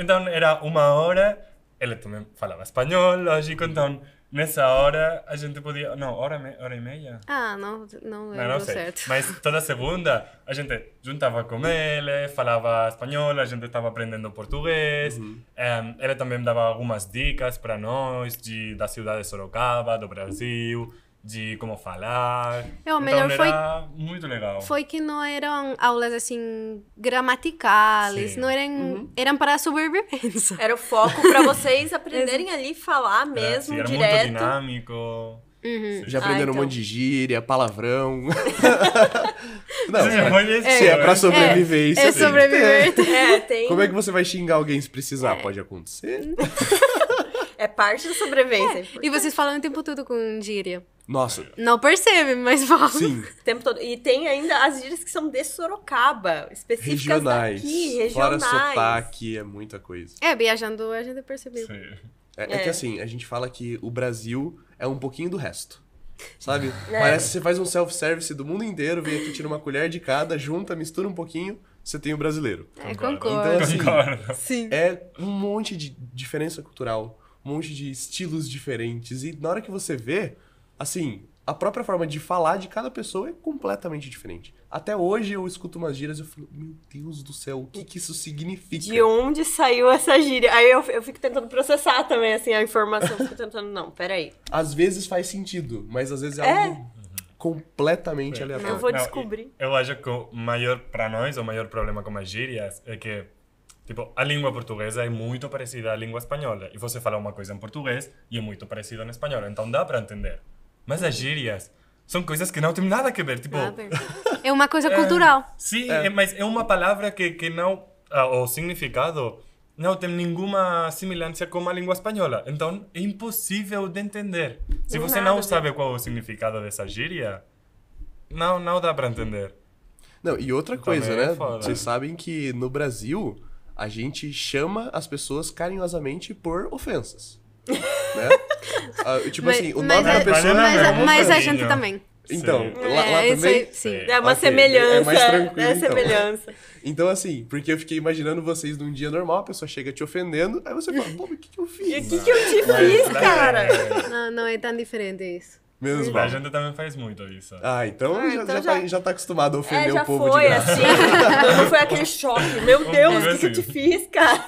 Então era uma hora ele também falava espanhol, lógico, mm. então nessa hora a gente podia. Não, hora, me, hora e meia? Ah, não, não lembro não, não sei. certo. Mas toda segunda a gente juntava com ele, falava espanhol, a gente estava aprendendo português. Uhum. Um, ele também dava algumas dicas para nós de, da cidade de Sorocaba, do Brasil de como falar. É, o então, melhor então, era foi muito legal. Foi que não eram aulas assim gramaticais, Sim. não eram uhum. eram para sobrevivência. Era o foco para vocês aprenderem ali falar mesmo era, era direto. muito dinâmico. Uhum. Ah, já aprenderam ah, então. um monte de gíria, palavrão. não, é, se é, pra né? sobrevivência. É, é sobreviver. É, tem... Como é que você vai xingar alguém se precisar? É. Pode acontecer. é parte da sobrevivência. É é, e vocês falam o tempo todo com gíria. Nossa. Não percebe, mas vamos. Sim. O tempo todo. E tem ainda as gírias que são de Sorocaba, específicas regionais. daqui, regionais. Fora sotaque, é muita coisa. É, viajando a gente percebeu. É, é, é, que assim, a gente fala que o Brasil é um pouquinho do resto. Sabe? É. Parece que você faz um self-service do mundo inteiro, vem aqui, tira uma colher de cada, junta, mistura um pouquinho, você tem o brasileiro. É, concordo. Então, assim, Sim. é um monte de diferença cultural, um monte de estilos diferentes. E na hora que você vê, assim, a própria forma de falar de cada pessoa é completamente diferente. Até hoje eu escuto umas gírias e eu falo, meu Deus do céu, o que, que isso significa? De onde saiu essa gíria? Aí eu, eu fico tentando processar também, assim, a informação. Fico tentando, não, peraí. Às vezes faz sentido, mas às vezes é, é. algo completamente é. aleatório. Eu vou descobrir. Não, eu acho que o maior, para nós, o maior problema com as gírias é que Tipo, a língua portuguesa é muito parecida à língua espanhola. E você fala uma coisa em português e é muito parecida em espanhol. Então dá para entender. Mas as gírias são coisas que não tem nada a ver. Tipo, ah, é uma coisa é, cultural. É, sim, é. É, mas é uma palavra que, que não. Ah, o significado não tem nenhuma semelhança com a língua espanhola. Então é impossível de entender. Se você não sabe né? qual é o significado dessa gíria, não, não dá para entender. Não, e outra então coisa, Também né? Fora. Vocês sabem que no Brasil a gente chama as pessoas carinhosamente por ofensas. Né? Uh, tipo mas, assim, o nome da é- pessoa. Mas, é mas, mas a gente também. Então, sim. lá, lá é, também. Aí, sim. É, é uma okay, é semelhança. É mais tranquilo. É então. semelhança. Então, assim, porque eu fiquei imaginando vocês num dia normal, a pessoa chega te ofendendo, aí você fala, pô, o que, que eu fiz? O que, que eu te fiz, cara? Não, não é tão diferente isso. Menos mal. A gente também faz muito isso. Ah, então, ah, já, então já, tá, já... Tá, já tá acostumado a ofender é, o povo foi, de graça. Assim, então não foi aquele choque. Meu Deus, o que, que eu te assim. fiz, cara?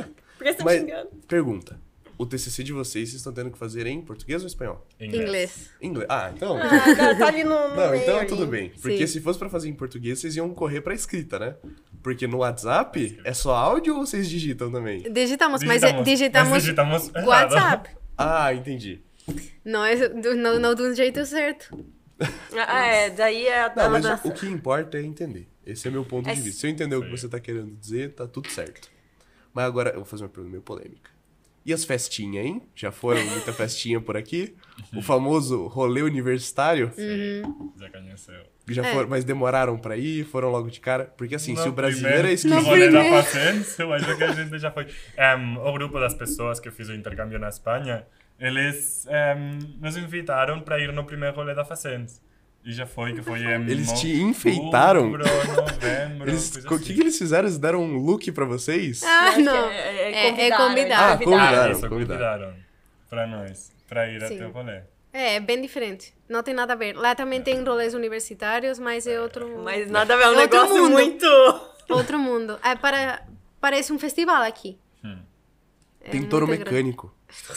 Por que você tá me xingando? Pergunta o TCC de vocês, vocês estão tendo que fazer em português ou espanhol? Inglês. Inglês. Ah, então. Ah, tá, tá ali no, no Não, então ali. tudo bem. Porque Sim. se fosse para fazer em português, vocês iam correr para escrita, né? Porque no WhatsApp é só áudio ou vocês digitam também? Digitamos, mas é- digitamos, mas digitamos WhatsApp. Ah, entendi. Não, é não, não do jeito certo. ah, é, daí é a não, mas o que importa é entender. Esse é meu ponto é de vista. Se eu entender Sim. o que você tá querendo dizer, tá tudo certo. Mas agora eu vou fazer uma pergunta meio polêmica. E as festinhas, hein? Já foram muita festinha por aqui? O famoso rolê universitário? Uhum. Já conheceu. Já é. foram, mas demoraram para ir, foram logo de cara. Porque assim, no se o brasileiro é esquisito. No rolê da paciência, mas é que a gente já foi. Um, o grupo das pessoas que eu fiz o intercâmbio na Espanha, eles um, nos invitaram para ir no primeiro rolê da Facentes. E já foi, que foi. É eles te enfeitaram? Novembro, o que, assim. que eles fizeram? Eles deram um look pra vocês? Ah, não. É, é, convidaram. É, é, é, convidaram. Né? Ah, ah convidaram. convidaram. Pra nós, pra ir Sim. até o rolê. É, bem diferente. Não tem nada a ver. Lá também tem rolês universitários, mas é outro. Mas nada a ver, é um outro negócio mundo. muito. Outro mundo. É, para, parece um festival aqui. Hum. É Tem é touro mecânico.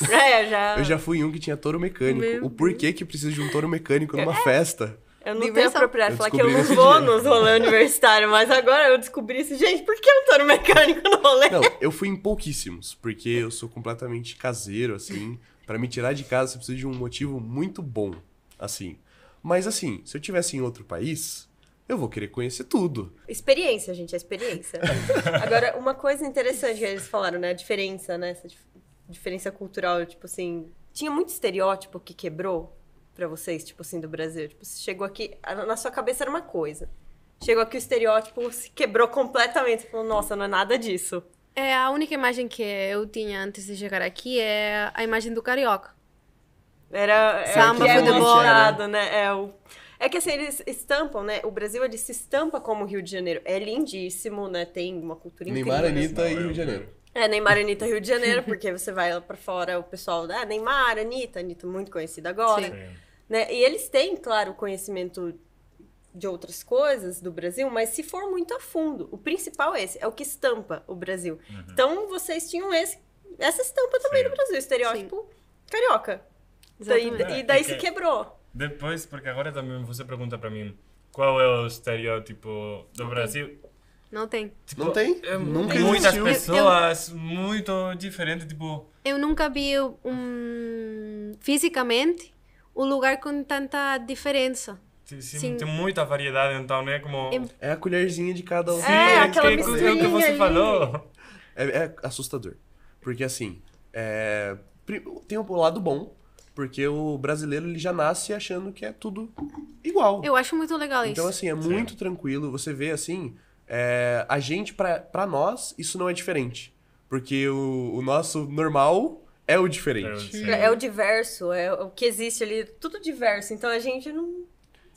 É, já... Eu já fui em um que tinha touro mecânico. Meu o porquê que precisa de um touro mecânico numa é. festa? Eu não tenho essa propriedade de falar que eu não vou nos rolê universitário, mas agora eu descobri isso. Gente, por que um touro mecânico no rolê? Não, eu fui em pouquíssimos, porque eu sou completamente caseiro, assim. para me tirar de casa, você precisa de um motivo muito bom, assim. Mas, assim, se eu tivesse em outro país, eu vou querer conhecer tudo. Experiência, gente, é experiência. Agora, uma coisa interessante que eles falaram, né? A diferença, né? Essa dif diferença cultural, tipo assim. Tinha muito estereótipo que quebrou para vocês, tipo assim, do Brasil. Tipo, você chegou aqui, na sua cabeça era uma coisa. Chegou aqui o estereótipo se quebrou completamente. Você falou, nossa, não é nada disso. É, a única imagem que eu tinha antes de chegar aqui é a imagem do carioca. Era, era Samba, é, futebol. né? É o é que assim, eles estampam, né? O Brasil, ele se estampa como Rio de Janeiro. É lindíssimo, né? Tem uma cultura incrível. Neymar, Anitta e é Rio de Janeiro. É, Neymar, Anitta, Rio de Janeiro, porque você vai lá pra fora, o pessoal, ah, Neymar, Anitta, Anitta muito conhecida agora. Sim. Né? E eles têm, claro, conhecimento de outras coisas do Brasil, mas se for muito a fundo, o principal é esse, é o que estampa o Brasil. Uhum. Então, vocês tinham esse, essa estampa também Sim. do Brasil, estereótipo Sim. carioca. Exatamente. E, daí é se é que... quebrou. Depois, porque agora também você pergunta para mim qual é o estereótipo do não Brasil. Tem. Não tem. Tipo, não tem? É, nunca muitas existiu. pessoas eu, eu, muito diferentes, tipo... Eu nunca vi um, fisicamente um lugar com tanta diferença. Sim, sim, tem muita variedade, então, né? Como... É, é a colherzinha de cada um. É, aquela que, é misturinha que você ali. falou. É, é assustador. Porque, assim, é... tem o um lado bom, porque o brasileiro ele já nasce achando que é tudo igual. Eu acho muito legal então, isso. Então, assim, é Sim. muito tranquilo. Você vê assim, é, a gente, para nós, isso não é diferente. Porque o, o nosso normal é o diferente. É, é, o diverso, é o que existe ali, tudo diverso. Então a gente não.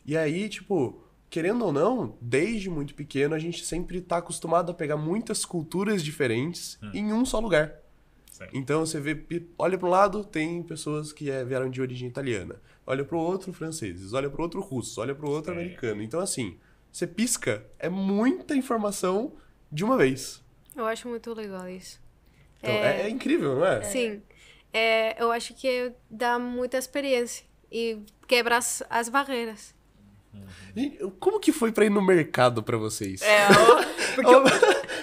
E aí, tipo, querendo ou não, desde muito pequeno a gente sempre tá acostumado a pegar muitas culturas diferentes hum. em um só lugar. Certo. Então você vê, olha para um lado, tem pessoas que é, vieram de origem italiana. Olha para o outro, franceses. Olha para o outro, russo Olha para o outro, certo. americano. Então, assim, você pisca, é muita informação de uma vez. Eu acho muito legal isso. Então, é... é, é incrível, não é? é. Sim. É, eu acho que dá muita experiência e quebra as, as barreiras. Uhum. Como que foi pra ir no mercado pra vocês? É, eu, porque eu,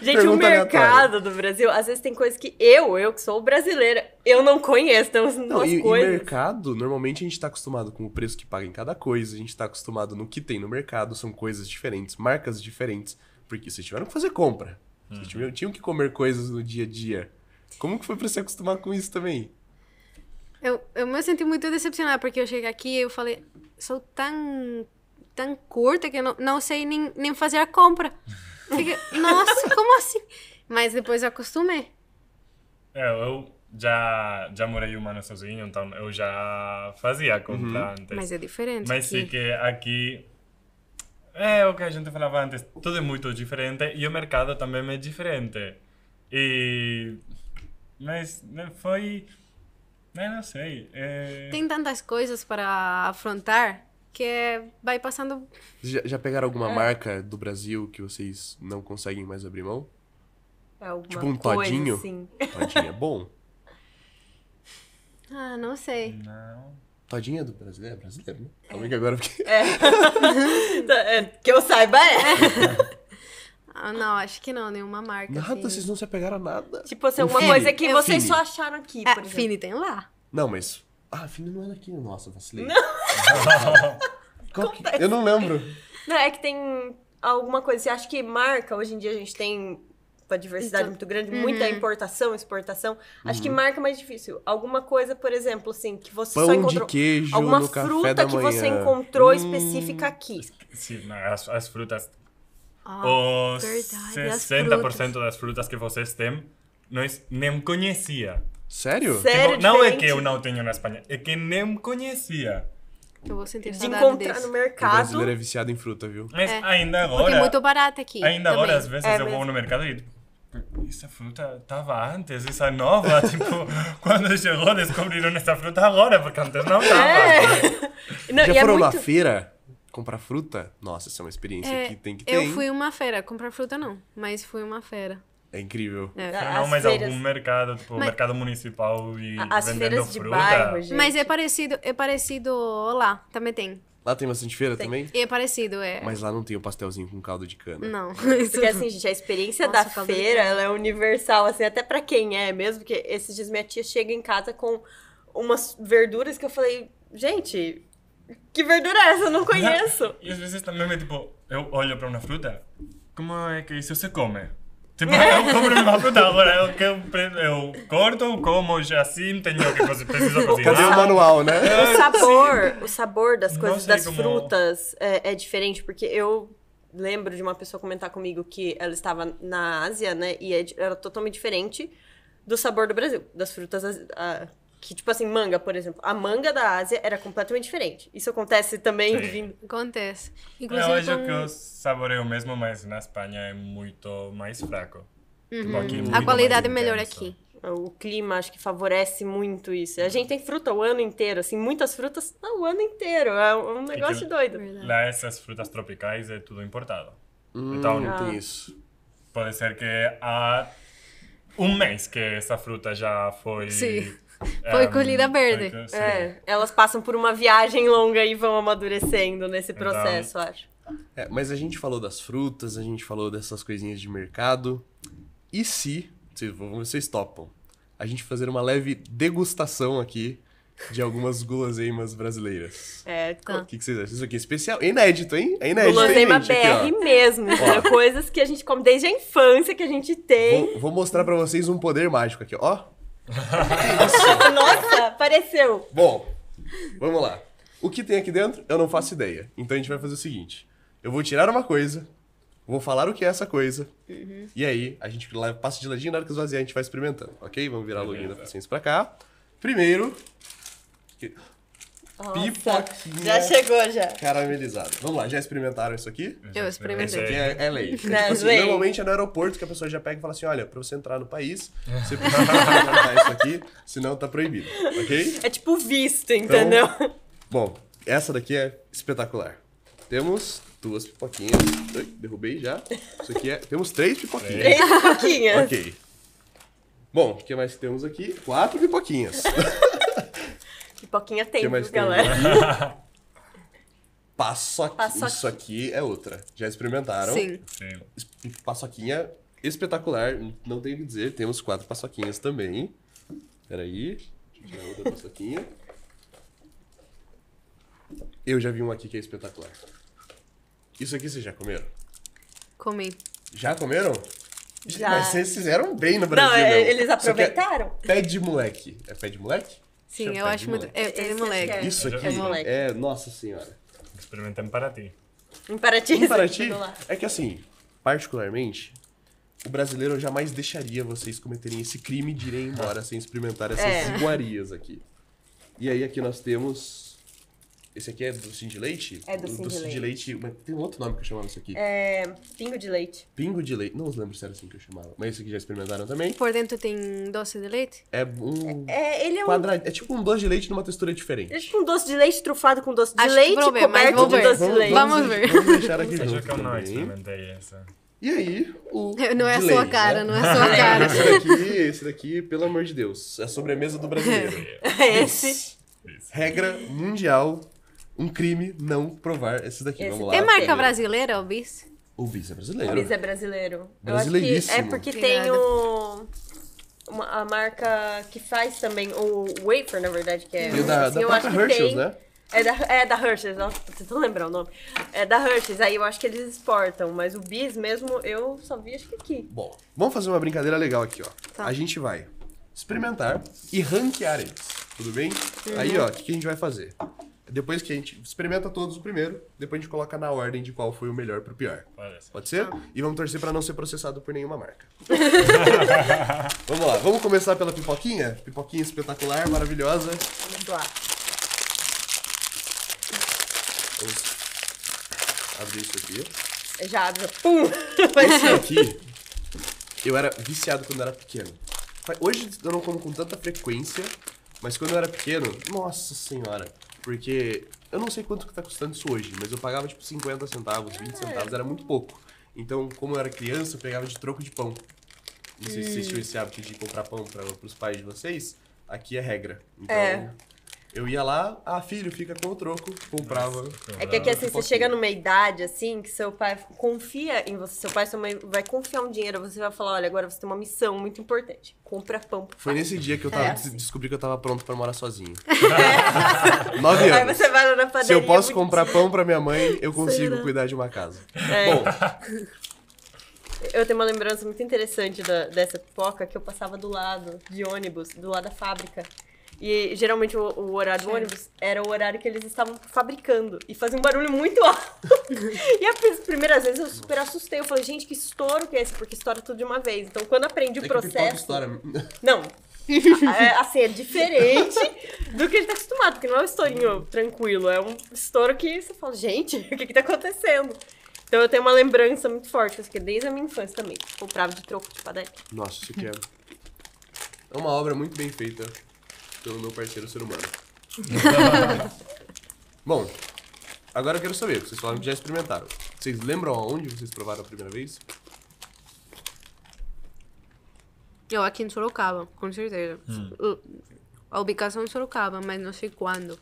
Gente, Pergunta o mercado do Brasil, às vezes tem coisas que eu, eu que sou brasileira, eu não conheço. Então, não, e, coisas. e mercado, normalmente a gente tá acostumado com o preço que paga em cada coisa, a gente tá acostumado no que tem no mercado, são coisas diferentes, marcas diferentes, porque vocês tiveram que fazer compra. Uhum. Vocês tinham que comer coisas no dia a dia. Como que foi pra se acostumar com isso também? Eu, eu me senti muito decepcionada, porque eu cheguei aqui e eu falei, sou tão, tão curta que eu não, não sei nem, nem fazer a compra. Fica, nossa, como assim? Mas depois eu acostumei. É, eu já, já morei um ano sozinho, então eu já fazia conta uhum. antes. Mas é diferente. Mas aqui. sim que aqui. É o que a gente falava antes, tudo é muito diferente e o mercado também é diferente. E. Mas né, foi. Eu né, não sei. É... Tem tantas coisas para afrontar que é, vai passando. Já, já pegaram alguma é. marca do Brasil que vocês não conseguem mais abrir mão? É alguma tipo um todinho? Assim. Todinho é bom. Ah, não sei. Não. Todinha é do brasileiro? É brasileiro, né? É. que agora porque... É. Tá, é. que eu saiba é. Ah, não, acho que não, nenhuma marca. Nada, assim. vocês não se apegaram a nada. Tipo, assim, alguma coisa que vocês Fini. só acharam aqui, por é, exemplo. Fini tem lá. Não, mas. Ah, Fini não é daqui, né? nossa, vacilei. Não. Eu não lembro. Não, é que tem alguma coisa. Você acha que marca, hoje em dia a gente tem uma diversidade Isso. muito grande, uhum. muita importação, exportação. Uhum. Acho que uhum. marca é mais difícil. Alguma coisa, por exemplo, assim, que você Pão só encontrou. De queijo alguma fruta que você encontrou hum. específica aqui. Sim, as, as frutas. Ah, Os verdade, 60% frutas. das frutas que vocês têm, nós nem conhecia. Sério? Sério tipo, não é que eu não tenho na Espanha, é que nem conhecia. Eu vou sentir de encontrar desse. no mercado. O brasileiro é viciado em fruta, viu? Mas é. ainda agora. Porque é muito barato aqui. Ainda também. agora, às vezes, é eu vou no mercado e. Essa fruta Tava antes, essa é nova. tipo, quando chegou, descobriram essa fruta agora, porque antes não tava. É. Não, Já é foram é muito... na feira? comprar fruta, nossa, essa é uma experiência é, que tem que ter. Eu fui uma feira, comprar fruta não, mas fui uma feira. É incrível. É. Não, mas feiras... algum mercado, tipo, mas... mercado municipal e As feiras de fruta. bairro, gente. Mas é parecido, é parecido lá, também tem. Lá tem bastante feira tem. também? É parecido, é. Mas lá não tem o pastelzinho com caldo de cana. Não. Porque assim, gente, a experiência Nossa, da feira, ela é universal, assim, até para quem é mesmo, porque esses dias minha tia chega em casa com umas verduras que eu falei, gente, que verdura é essa? Eu não conheço. e às vezes também, tipo, eu olho para uma fruta, como é que isso se come? Tipo, é eu cobro me agora é eu, eu, eu corto, como já assim, tenho o que fazer, preciso cozinhar. Cadê o manual, né? O é, sabor, o sabor das coisas, das como... frutas é, é diferente, porque eu lembro de uma pessoa comentar comigo que ela estava na Ásia, né, e era totalmente diferente do sabor do Brasil, das frutas... Que, tipo assim, manga, por exemplo. A manga da Ásia era completamente diferente. Isso acontece também Sim. vindo. Acontece. É, Inclusive, eu acho com... que eu saboreio mesmo, mas na Espanha é muito mais fraco. Uhum. Tipo, aqui, é a qualidade é melhor aqui. O clima acho que favorece muito isso. A gente tem fruta o ano inteiro, assim, muitas frutas o ano inteiro. É um é negócio doido. Verdade. Lá essas frutas tropicais é tudo importado. Hum, então, não ah. tem isso. Pode ser que há um mês que essa fruta já foi. Sim é, foi é, colhida verde. é, elas passam por uma viagem longa e vão amadurecendo nesse processo, acho. É, mas a gente falou das frutas, a gente falou dessas coisinhas de mercado. E se, vocês, vocês topam, a gente fazer uma leve degustação aqui de algumas guloseimas brasileiras. É, tá. O que, que, vocês acham? Isso aqui é especial, inédito, hein? É inédito, Guloseima BR mesmo. Ó. Coisas que a gente come desde a infância, que a gente tem. Vou, vou mostrar para vocês um poder mágico aqui, ó. Nossa, apareceu. Bom, vamos lá. O que tem aqui dentro, eu não faço ideia. Então a gente vai fazer o seguinte: eu vou tirar uma coisa, vou falar o que é essa coisa, uhum. e aí a gente passa de ladinho, na hora que esvaziar a gente vai experimentando, ok? Vamos virar a loginha da paciência pra cá. Primeiro. Pipoquinha. Já chegou, já. Caramelizada. Vamos lá, já experimentaram isso aqui? Eu experimentei. Isso aqui é, é lei. tipo assim, normalmente é no aeroporto que a pessoa já pega e fala assim: olha, pra você entrar no país, é. você precisa experimentar isso aqui, senão tá proibido, ok? É tipo visto, então, entendeu? Então, bom, essa daqui é espetacular. Temos duas pipoquinhas. derrubei já. Isso aqui é. Temos três pipoquinhas. Três pipoquinhas. ok. Bom, o que mais temos aqui? Quatro pipoquinhas. Pipoquinha tem, que mais viu, tem? galera? Né? Paçoquinha. Paçoqui... Isso aqui é outra. Já experimentaram? Sim. Sim. Paçoquinha espetacular, não tenho o que dizer. Temos quatro paçoquinhas também. Peraí, deixa eu tirar outra paçoquinha. Eu já vi um aqui que é espetacular. Isso aqui vocês já comeram? Comi. Já comeram? Já. Mas vocês fizeram bem no Brasil. Não, é, eles aproveitaram. É pé de moleque. É pé de moleque? Sim, eu acho muito. Moleque. É, é, é moleque. Isso é aqui é, é Nossa Senhora. Experimentamos para ti. Em Paraty. Em Paraty, é que assim, particularmente, o brasileiro jamais deixaria vocês cometerem esse crime de irem embora ah. sem experimentar essas é. iguarias aqui. E aí aqui nós temos esse aqui é cinto de leite? É docinho, docinho de, de leite. leite. Tem um outro nome que eu chamava isso aqui. É. Pingo de leite. Pingo de leite. Não os lembro se era assim que eu chamava. Mas esse aqui já experimentaram também. Por dentro tem doce de leite? É um. É, é ele é quadrado. É tipo um doce de leite numa textura diferente. É tipo um doce de leite trufado com doce de Acho leite coberto ver, vamos de ver. doce vamos, de leite. Vamos ver. Vamos deixar aqui junto. Acho que eu não experimentei essa. E aí, o. Não é a sua né? cara, né? não é sua cara. esse daqui, esse daqui, pelo amor de Deus, é a sobremesa do brasileiro. é esse. Regra mundial um crime não provar esses daqui. Esse Vamos lá. Tem marca brasileira, o bis? O bis é brasileiro. O bis é brasileiro. Brasileiríssimo. é porque tem o... Uma, a marca que faz também o wafer, na verdade, que é... E da, assim, da eu Herschel's, né? É da, é da Hershey's, nossa, não lembrar o nome. É da Hershey's, aí eu acho que eles exportam, mas o bis mesmo eu só vi acho que aqui. Bom, vamos fazer uma brincadeira legal aqui, ó. Tá. A gente vai experimentar e ranquear eles, tudo bem? Uhum. Aí, ó, o que, que a gente vai fazer? Depois que a gente experimenta todos o primeiro, depois a gente coloca na ordem de qual foi o melhor pro pior. Parece. Pode ser? Tá. E vamos torcer para não ser processado por nenhuma marca. vamos lá, vamos começar pela pipoquinha? Pipoquinha espetacular, maravilhosa. Vamos lá. Vamos abrir isso aqui. já abre. Pum! Esse aqui, eu era viciado quando era pequeno. Hoje eu não como com tanta frequência, mas quando eu era pequeno, nossa senhora porque eu não sei quanto que tá custando isso hoje, mas eu pagava tipo 50 centavos, 20 é. centavos, era muito pouco. Então, como eu era criança, eu pegava de troco de pão. Não sei se vocês hum. tinham esse hábito de comprar pão para os pais de vocês. Aqui é regra. É. Então, é. Eu ia lá, ah, filho, fica com o troco, comprava. Nossa, é que aqui assim, você chega numa idade assim, que seu pai confia em você, seu pai, sua mãe vai confiar um dinheiro, você vai falar, olha, agora você tem uma missão muito importante, compra pão pro Foi pai. nesse dia que eu tava, é assim. descobri que eu tava pronto pra morar sozinho. É. Nove anos. Aí você vai na padaria, Se eu posso muito... comprar pão pra minha mãe, eu consigo cuidar de uma casa. É. Bom... Eu tenho uma lembrança muito interessante da, dessa pipoca que eu passava do lado de ônibus, do lado da fábrica. E geralmente o, o horário do ônibus era o horário que eles estavam fabricando. E fazia um barulho muito alto. e as primeiras vezes eu super assustei. Eu falei, gente, que estouro que é esse? Porque estoura tudo de uma vez. Então quando aprendi é o processo. Não. é, assim, é diferente do que ele tá acostumado, porque não é um estourinho tranquilo, é um estouro que você fala, gente, o que que tá acontecendo? Então eu tenho uma lembrança muito forte, que desde a minha infância também. Comprava de troco de padaria. Nossa, isso aqui é. É uma obra muito bem feita pelo meu parceiro ser humano. Bom, agora eu quero saber, vocês falaram que já experimentaram. Vocês lembram aonde vocês provaram a primeira vez? Eu aqui em Sorocaba, com certeza. Hum. A ubicação em Sorocaba, mas não sei quando.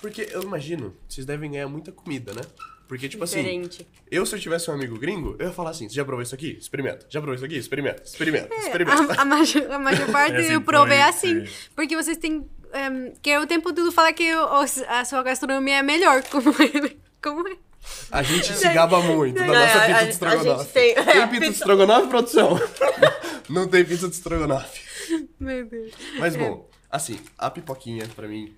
Porque eu imagino, vocês devem ganhar muita comida, né? Porque, tipo assim, Diferente. assim, eu se eu tivesse um amigo gringo, eu ia falar assim: você já provou isso aqui? Experimenta. Já provou isso aqui? Experimenta. Experimenta. É, Experimenta. É, a, a, a maior parte eu é provei assim. É assim porque vocês têm. Um, ehm, que é o tempo todo falar que a sua gastronomia é melhor. Como é? Como é? A gente se né? gaba muito da né? nossa pizza de estrogonofe. Tem, tem, pizza de estrogonofe, produção? Não tem pizza de estrogonofe. Meu Deus. Mas bom, assim, a pipoquinha, pra mim,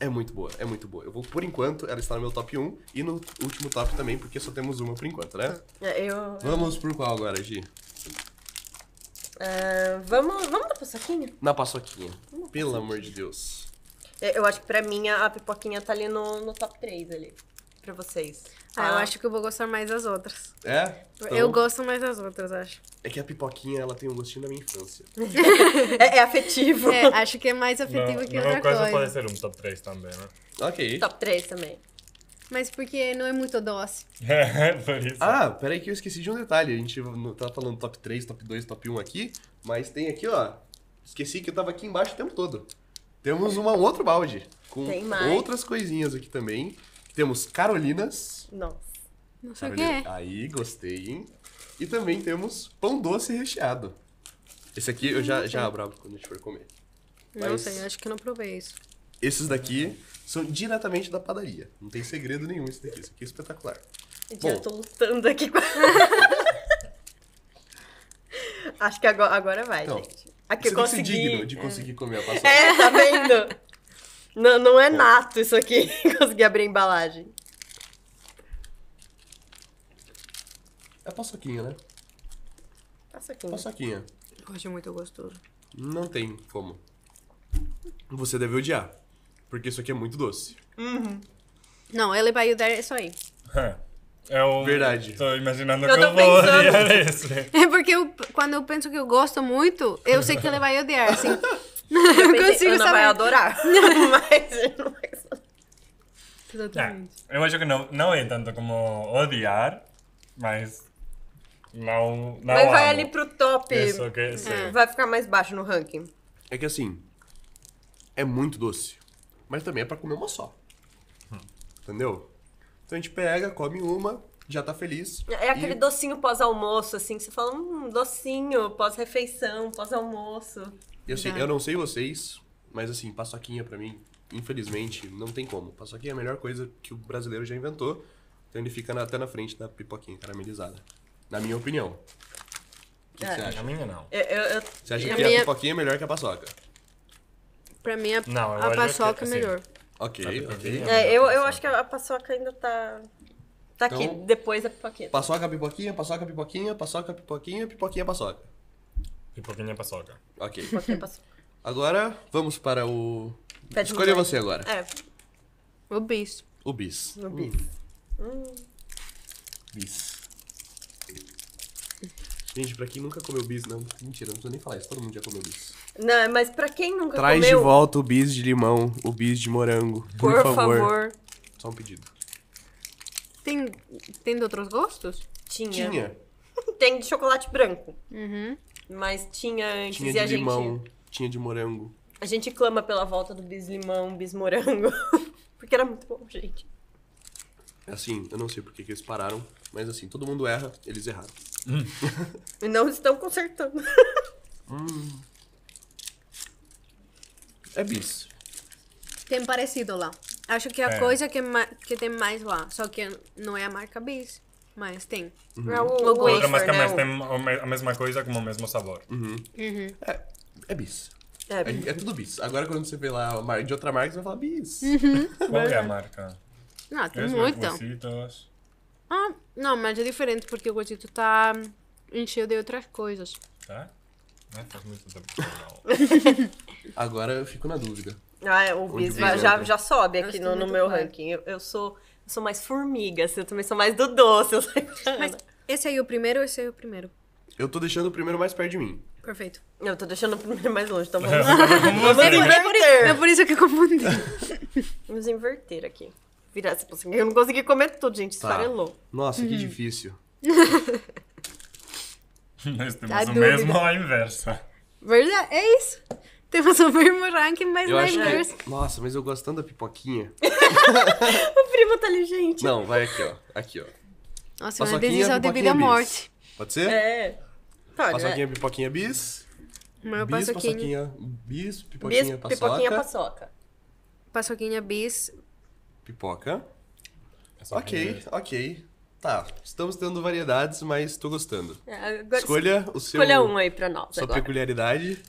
é muito boa, é muito boa. Eu vou, por enquanto, ela está no meu top 1 e no último top também, porque só temos uma por enquanto, né? É, eu. Vamos por qual agora, Gi? Uh, vamos, vamos na paçoquinha? Na paçoquinha. Pelo amor de Deus. É, eu acho que pra mim a pipoquinha tá ali no, no top 3 ali para vocês? Ah, ah, eu acho que eu vou gostar mais das outras. É? Então... Eu gosto mais das outras, acho. É que a pipoquinha, ela tem um gostinho da minha infância. é, é, afetivo. É, acho que é mais afetivo não, que não é outra coisa. Não, pode ser um top 3 também, né? Ok. Top 3 também. Mas porque não é muito doce. É, por isso. Ah, peraí que eu esqueci de um detalhe. A gente tá falando top 3, top 2, top 1 aqui, mas tem aqui, ó. Esqueci que eu tava aqui embaixo o tempo todo. Temos um outro balde com outras coisinhas aqui também. Temos Carolinas. Nossa. Não sei o que é. Aí, gostei, hein? E também temos pão doce recheado. Esse aqui eu já, já abro quando a gente for comer. Mas não sei, acho que não provei isso. Esses daqui são diretamente da padaria. Não tem segredo nenhum isso daqui. Isso aqui é espetacular. Bom, já tô lutando aqui com... Acho que agora, agora vai, Então, gente. Aqui eu consegui... tem que ser consegui. digno de conseguir comer a paçoca. É, tá vendo? Não, não é, é nato isso aqui, conseguir abrir a embalagem. É paçoquinha, né? Paçoquinha. Paçoquinha. Hoje muito gostoso. Não tem como. Você deve odiar, porque isso aqui é muito doce. Uhum. Não, ele vai odiar isso aí. É. é Verdade. Tô imaginando eu que eu vou odiar isso. É porque eu, quando eu penso que eu gosto muito, eu sei que ele vai odiar, assim. Eu, pensei, consigo Ana saber. vai adorar. mas não vai saber. Exatamente. É, eu acho que não, não é tanto como odiar, mas não, não Mas vai amo. ali pro top. Isso, que, é. Vai ficar mais baixo no ranking. É que assim, é muito doce, mas também é pra comer uma só. Hum. Entendeu? Então a gente pega, come uma, já tá feliz. É e... aquele docinho pós-almoço, assim, que você fala, um docinho, pós-refeição, pós-almoço. Eu, sei, tá. eu não sei vocês, mas assim, paçoquinha para mim, infelizmente, não tem como. Paçoquinha é a melhor coisa que o brasileiro já inventou. Então ele fica na, até na frente da pipoquinha caramelizada. Na minha opinião. O que, é, que você acha? Na minha, não. Eu, eu, eu, você acha a que minha... a pipoquinha é melhor que a paçoca? Pra mim, a, não, a paçoca assim, é assim, melhor. Ok, ok. É, é eu, eu acho que a paçoca ainda tá. Tá então, aqui, depois da pipoquinha. Paçoca, pipoquinha, paçoca, pipoquinha, paçoca, pipoquinha, pipoquinha, paçoca. Pipoquinha paçoca. Ok. Pipoquinha paçoca. Agora, vamos para o... Escolha você agora. É. O bis. O bis. O bis. Hum. Bis. Gente, pra quem nunca comeu bis, não. Mentira, não precisa nem falar isso. Todo mundo já comeu bis. Não, mas pra quem nunca Traz comeu... Traz de volta o bis de limão, o bis de morango. Por, por favor. favor. Só um pedido. Tem, tem de outros gostos? Tinha. Tinha. tem de chocolate branco. Uhum. Mas tinha antes tinha de e a limão, gente. Tinha de morango. A gente clama pela volta do bislimão, bismorango. porque era muito bom, gente. Assim, eu não sei por que, que eles pararam, mas assim, todo mundo erra, eles erraram. Hum. e não estão consertando. hum. É bis. Tem parecido lá. Acho que a é. coisa que, que tem mais lá, só que não é a marca bis. Mas tem. Uhum. É o, o, o Outra, mas que né? tem a mesma coisa com o mesmo sabor. Uhum. Uhum. É, é bis. É, é bis. É, é, tudo bis. Agora quando você vê lá uma, de outra marca, você vai falar bis. Uhum. Qual é a marca? Não, ah, tem Mesmo muita. Ah, não, mas é diferente porque o gotito tá encheu de outras coisas. Tá? Não faz muito tempo que não. Agora eu fico na dúvida. Ah, é, o bis já, já sobe aqui no, é no meu bem. ranking. Eu, eu sou sou mais formiga, assim, eu também sou mais do doce. Mas esse aí é o primeiro ou esse aí é o primeiro? Eu tô deixando o primeiro mais perto de mim. Perfeito. Eu tô deixando o primeiro mais longe, então vamos. vamos é, inverter. É, é por isso que eu confundi. vamos inverter aqui. Virar essa possível. Eu não consegui comer tudo, gente. Tá. Esfarelou. Tá. Nossa, que hum. difícil. Nós temos a tá o dúvida. mesmo inversa. Verdade, é isso. Temos o mesmo ranking, mas eu é acho Nightmares. Que... Nossa, mas eu gosto tanto da pipoquinha. o primo tá ali, gente. Não, vai aqui, ó. Aqui, ó. Nossa, mas deles é o devido à morte. Pode ser? É. Pode, paçoquinha, né? pipoquinha, bis. Meu bis, paçoquinha. paçoquinha bis, pipoquinha, bis, Pipoquinha, paçoca. Paçoquinha, bis. Pipoca. É ok, ok. Tá, estamos tendo variedades, mas tô gostando. É, agora, escolha o seu... Escolha um aí pra nós Sua agora. peculiaridade.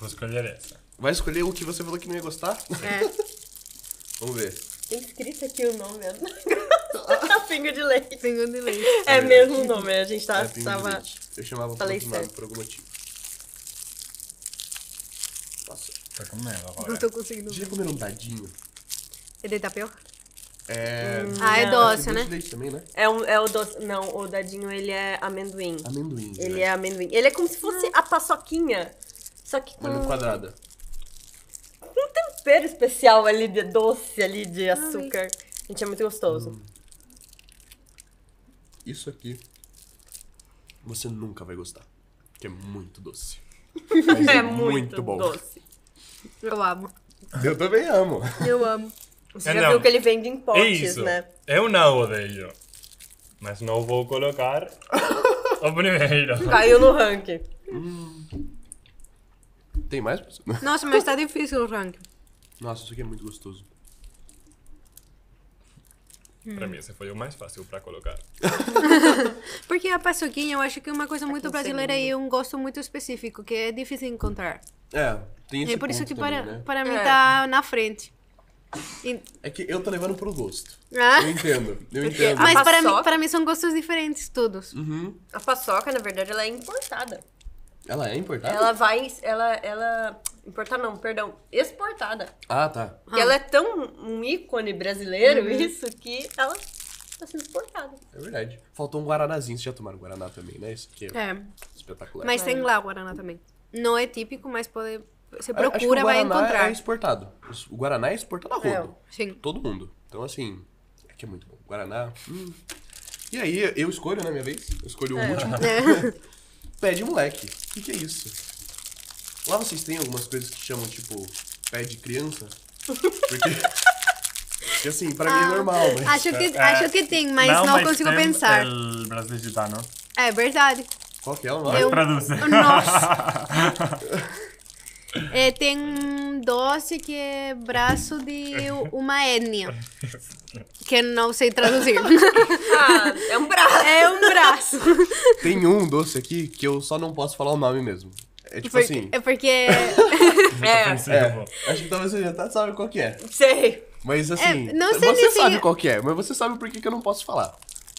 Vou escolher essa. Vai escolher o que você falou que não ia gostar? É. Vamos ver. Tem escrito aqui o nome. Eu pingo de leite. Pingo de leite. É, é mesmo o nome, a gente tá, é, tava. Eu chamava por outro por algum motivo. Passou. Tá comendo agora. Não tô conseguindo. Já comer um dadinho? É de tapioca? É. Hum, ah, é, é doce, né? Leite também, né? É, um, é o doce. Não, o dadinho ele é amendoim. Amendoim. Ele né? é amendoim. Ele é como se fosse hum. a paçoquinha. Só que com. Ela quadrada. um tempero especial ali de doce, ali de açúcar. Ai. Gente, é muito gostoso. Hum. Isso aqui. Você nunca vai gostar. Que é muito doce. é, é muito, muito, bom. doce. Eu amo. Eu também amo. Eu amo. Você é, já não. viu que ele vende em é potes, Isso. né? Eu não odeio. Mas não vou colocar o primeiro. Caiu no ranking. Hum. Tem mais? Nossa, mas tá difícil o ranking. Nossa, isso aqui é muito gostoso. Hum. Pra mim, esse foi o mais fácil pra colocar. Porque a paçoquinha, eu acho que é uma coisa muito tá brasileira e um gosto muito específico, que é difícil encontrar. É, tem esse É por isso que também, para, né? para mim É. tá na frente. E- É que eu tô levando pro gosto. Ah. Eu entendo, eu entendo. mas para mim, para mim são gostos diferentes todos. Uhum. A paçoca, na verdade, ela é importada. Ela é importada? Ela vai. Ela. ela importar não, perdão. Exportada. Ah, tá. Ah. Ela é tão um ícone brasileiro, uhum. isso, que ela tá sendo exportada. É verdade. Faltou um Guaranazinho. Vocês já tomaram Guaraná também, né? Isso aqui é, é. espetacular. Mas é. tem lá o Guaraná também. Não é típico, mas pode. Você procura, vai encontrar. É exportado. O Guaraná é exportado a é, rodo. É, sim. Todo mundo. Então, assim, aqui é muito bom. Guaraná. Hum. E aí, eu escolho, né, minha vez? Eu escolho o é. último. É. pé de moleque. O que, que é isso? Lá vocês têm algumas coisas que chamam, tipo, pé de criança? Porque. Porque assim, pra mim é ah, normal, mas. Né? Acho que, é, acho que tem, mas não, mas consigo tem pensar. El Brasil É verdade. Qual que é o nome? Eu, Traduz. Nossa. É, tem um doce que é braço de uma etnia. Que não sei traduzir. Ah, é um braço. É um braço. Tem um doce aqui que eu só não posso falar o nome mesmo. É tipo Por, assim. É porque. É. é, é, acho que talvez você já tá sabe qual que é. Sei. Mas é, assim. É, não sei você sabe é- qual que é, mas você sabe por que, que eu não posso falar.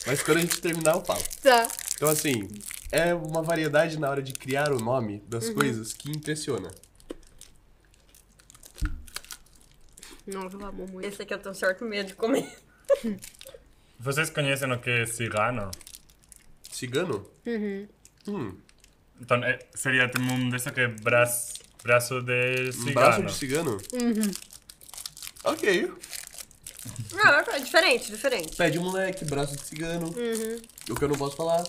Mas quando a gente terminar, eu falo. Tá. Então, assim, é uma variedade na hora de criar o nome das uhum. coisas que impressiona. Não, eu amo muito. Esse aqui eu tenho certo medo de comer. Vocês conhecem o que é cigano? Cigano? Uhum. Hum. Então, é, seria tem tipo um desse que é braço, braço de cigano. braço de cigano? Uhum. Ok. Não, é, é diferente, diferente. Pé de moleque, braço de cigano. Uhum. O que eu não posso falar.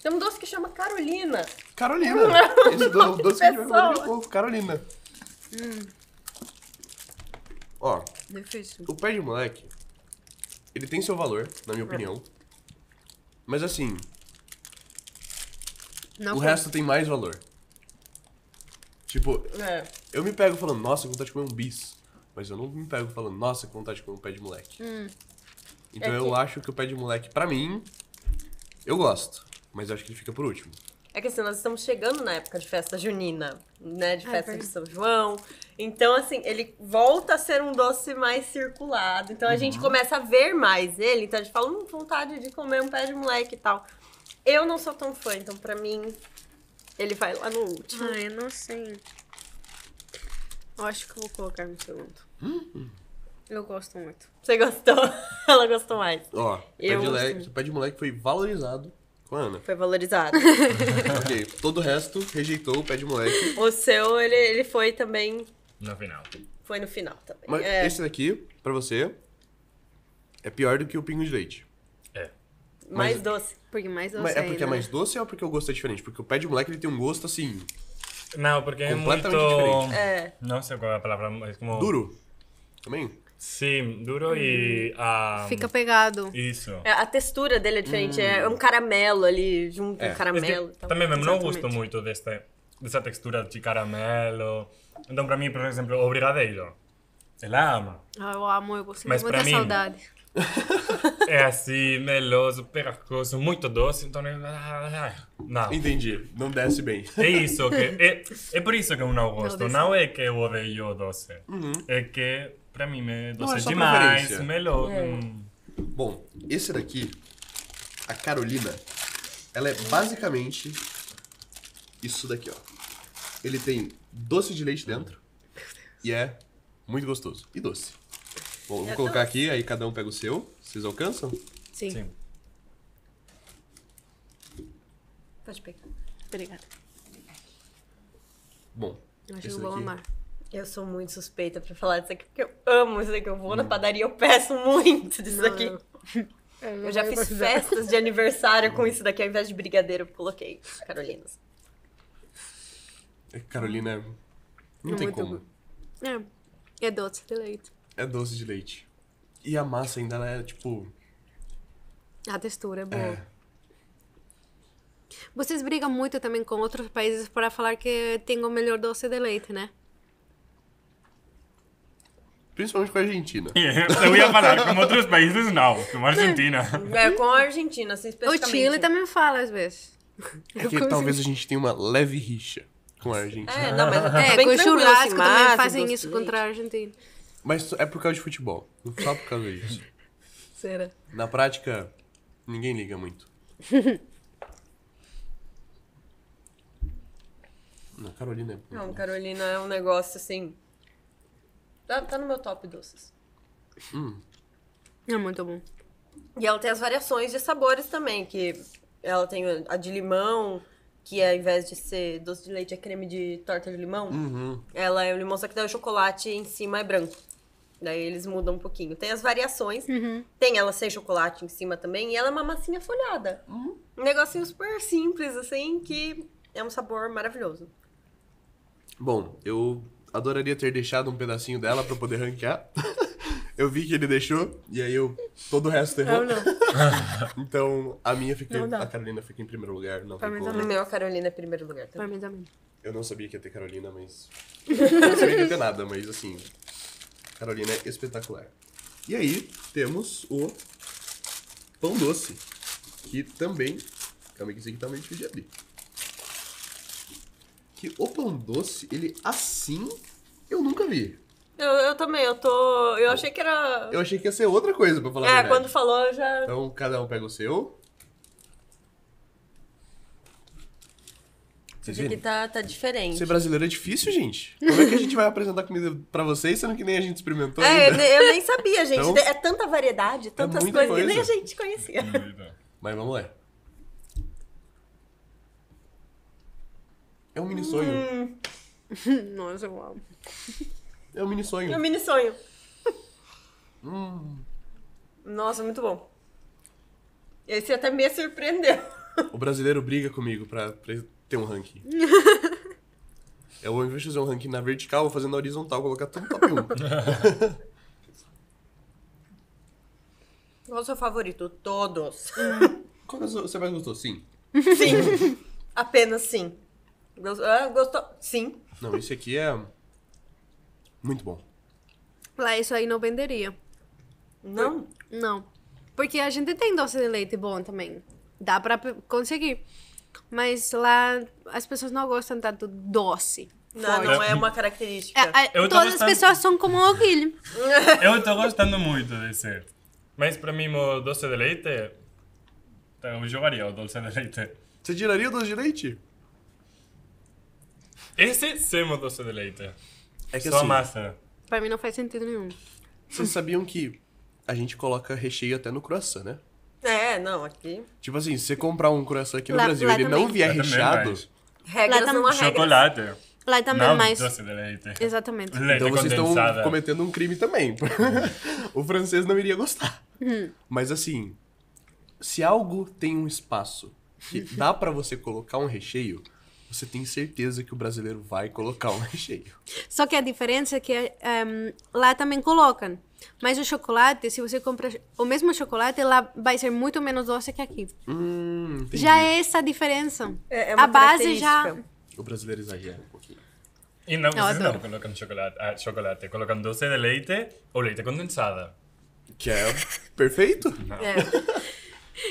Tem um doce que chama Carolina. Carolina. É Esse doce que a gente vai falar pouco. Carolina. Hum. Ó. Difícil. O pé de moleque, ele tem seu valor, na minha é. opinião. Mas assim. Não o foi. resto tem mais valor. Tipo, é. eu me pego falando, nossa, com vontade de comer um bis. Mas eu não me pego falando, nossa, que vontade de comer um pé de moleque. Hum. Então é eu acho que o pé de moleque, pra mim, eu gosto. Mas eu acho que ele fica por último. É que assim, nós estamos chegando na época de festa junina, né? De é festa Ai, de São João. Então, assim, ele volta a ser um doce mais circulado. Então a uhum. gente começa a ver mais ele. Então a gente fala, hum, vontade de comer um pé de moleque e tal. Eu não sou tão fã, então pra mim, ele vai lá no último. Ah, eu não sei. Eu acho que eu vou colocar no segundo. Hum. Eu gosto muito. Você gostou? Ela gostou mais. Ó, pé de, moleque, pé de moleque foi valorizado Ana. Foi valorizado. ok. Todo o resto rejeitou o pé de moleque. O seu, ele, ele foi também. No final. Foi no final também. Mas é. esse daqui, pra você, é pior do que o pingo de leite. É. Mais Mas- doce. Porque mais doce Mas é porque é mais né? doce ou é porque o gosto é diferente? Porque o pé de moleque ele tem um gosto assim, Não, porque é muito... Completamente diferente. É. Não sei qual é a palavra, mas como... duro. Também? Sim, duro e. Hum. Fica pegado. Isso. É, a textura dele é diferente, é hum. é um caramelo ali, junto é. um caramelo. Este, também mesmo, não gosto muito deste, dessa textura de caramelo. Então, para mim, por exemplo, o brigadeiro. Ela ama. Ah, eu amo, eu gosto Mas muita mim, saudade. é assim, meloso, pegajoso, muito doce, então. Ah, ah, não. Entendi, não desce bem. É isso, que, é, é por isso que eu não gosto. Não, não é que eu odeio doce, uhum. é que Pra mim, né? Doce é, é demais, melhor. É. Hum. Bom, esse daqui, a Carolina, ela é basicamente isso daqui, ó. Ele tem doce de leite dentro e é muito gostoso. E doce. Bom, eu vou é colocar aqui, aí cada um pega o seu. Vocês alcançam? Sim. Sim. Pode pegar. Obrigada. Bom. Eu acho que eu vou amar. Eu sou muito suspeita pra falar disso aqui, porque eu amo isso aqui. Eu vou na padaria, eu peço muito disso aqui. Eu... Eu, eu já fiz imaginar. festas de aniversário com isso daqui, ao invés de brigadeiro, eu coloquei Carolinas. É Carolina, é- não é tem como. Bom. É, é doce de leite. É doce de leite. E a massa ainda é, tipo... A textura é boa. É. Vocês brigam muito também com outros países para falar que tem o melhor doce de leite, né? Principalmente com a Argentina. É, eu ia falar, com outros países não, com a Argentina. É, com a Argentina, assim, especificamente. O Chile também fala às vezes. É que talvez a gente tenha uma leve rixa com a Argentina. É, não, mas é, tá bem com o churrasco assim, também fazem isso contra a Argentina. Mas é por causa de futebol, não só por causa disso. Será? Na prática, ninguém liga muito. não, Carolina é... Não, Carolina é um negócio assim... Tá, tá no meu top doces. Hum. É muito bom. E ela tem as variações de sabores também, que ela tem a de limão, que é, ao invés de ser doce de leite, é creme de torta de limão. Uhum. Ela é o limão, só que dá o chocolate em cima é branco. Daí eles mudam um pouquinho. Tem as variações. Uhum. Tem ela sem chocolate em cima também. E ela é uma massinha folhada. Uhum. Um negocinho super simples, assim, que é um sabor maravilhoso. Bom, eu adoraria ter deixado um pedacinho dela pra poder ranquear. Eu vi que ele deixou, e aí eu. Todo o resto errou. Não, não. então, a minha fica. Não A Carolina fica em primeiro lugar. Não Pra mim tem como. O Carolina, em é primeiro lugar. Pra mim também. Eu não sabia que ia ter Carolina, mas. Não sabia que ia ter nada, mas assim. Carolina é espetacular. E aí, temos o pão doce. Que também. Calma é aí que esse aqui tá meio difícil de abrir que o pão doce, ele assim, eu nunca vi. Eu, eu também, eu tô. Eu achei que era. Eu achei que ia ser outra coisa, pra falar. É, a quando falou, eu já. Então cada um pega o seu. Vocês aqui tá, tá diferente. Ser brasileiro é difícil, gente. Como é que a gente vai apresentar comida pra vocês, sendo que nem a gente experimentou É, eu, ainda? eu nem sabia, gente. Então- é tanta variedade, é tantas coisas que nem a gente conhecia. Mas vamos lá. É um mini sonho. Hum. Nossa, eu amo. É um mini sonho. É um mini sonho. Hum. Nossa, muito bom. Esse até me surpreendeu. O brasileiro briga comigo pra, pra ter um ranking. eu, ao invés de fazer um ranking na vertical, vou fazer na horizontal, colocar tudo top 1. Qual o seu favorito? Todos. Qual é você mais gostou? Sim. Sim. Apenas sim. Ah, gostou? Sim. Não, isso aqui é muito bom. Lá isso aí não venderia. Não? Não. Porque a gente tem doce de leite bom também. Dá pra conseguir. Mas lá as pessoas não gostam tanto doce. Não, não é uma característica. É, é, todas gostando... as pessoas são como o Guilherme. Eu tô gostando muito desse. Mas pra mim, o doce de leite. Eu jogaria o doce de leite. Você tiraria o doce de leite? Esse você doce seu deleite. É que Só assim, massa. Pra mim não faz sentido nenhum. Vocês sabiam que a gente coloca recheio até no croissant, né? É, não, aqui. Tipo assim, se você comprar um croissant aqui no Lá- Brasil e ele não vier Lá recheado, Regra Regras Lá tá Chocolate. Lá é também, não, mas. doce de leite. Exatamente. Leite então vocês estão cometendo um crime também. o francês não iria gostar. Uhum. Mas assim, se algo tem um espaço que dá pra você colocar um recheio, você tem certeza que o brasileiro vai colocar um recheio. Só que a diferença é que um, ehm, lá também colocam. Mas o chocolate, se você compra o mesmo chocolate, lá vai ser muito menos doce que aqui. Hum, já é essa a diferença. É, é a base já. O brasileiro exagera um pouquinho. E não, vocês não colocam chocolate, ah, chocolate, colocam doce de leite ou leite condensada. Que é perfeito. É.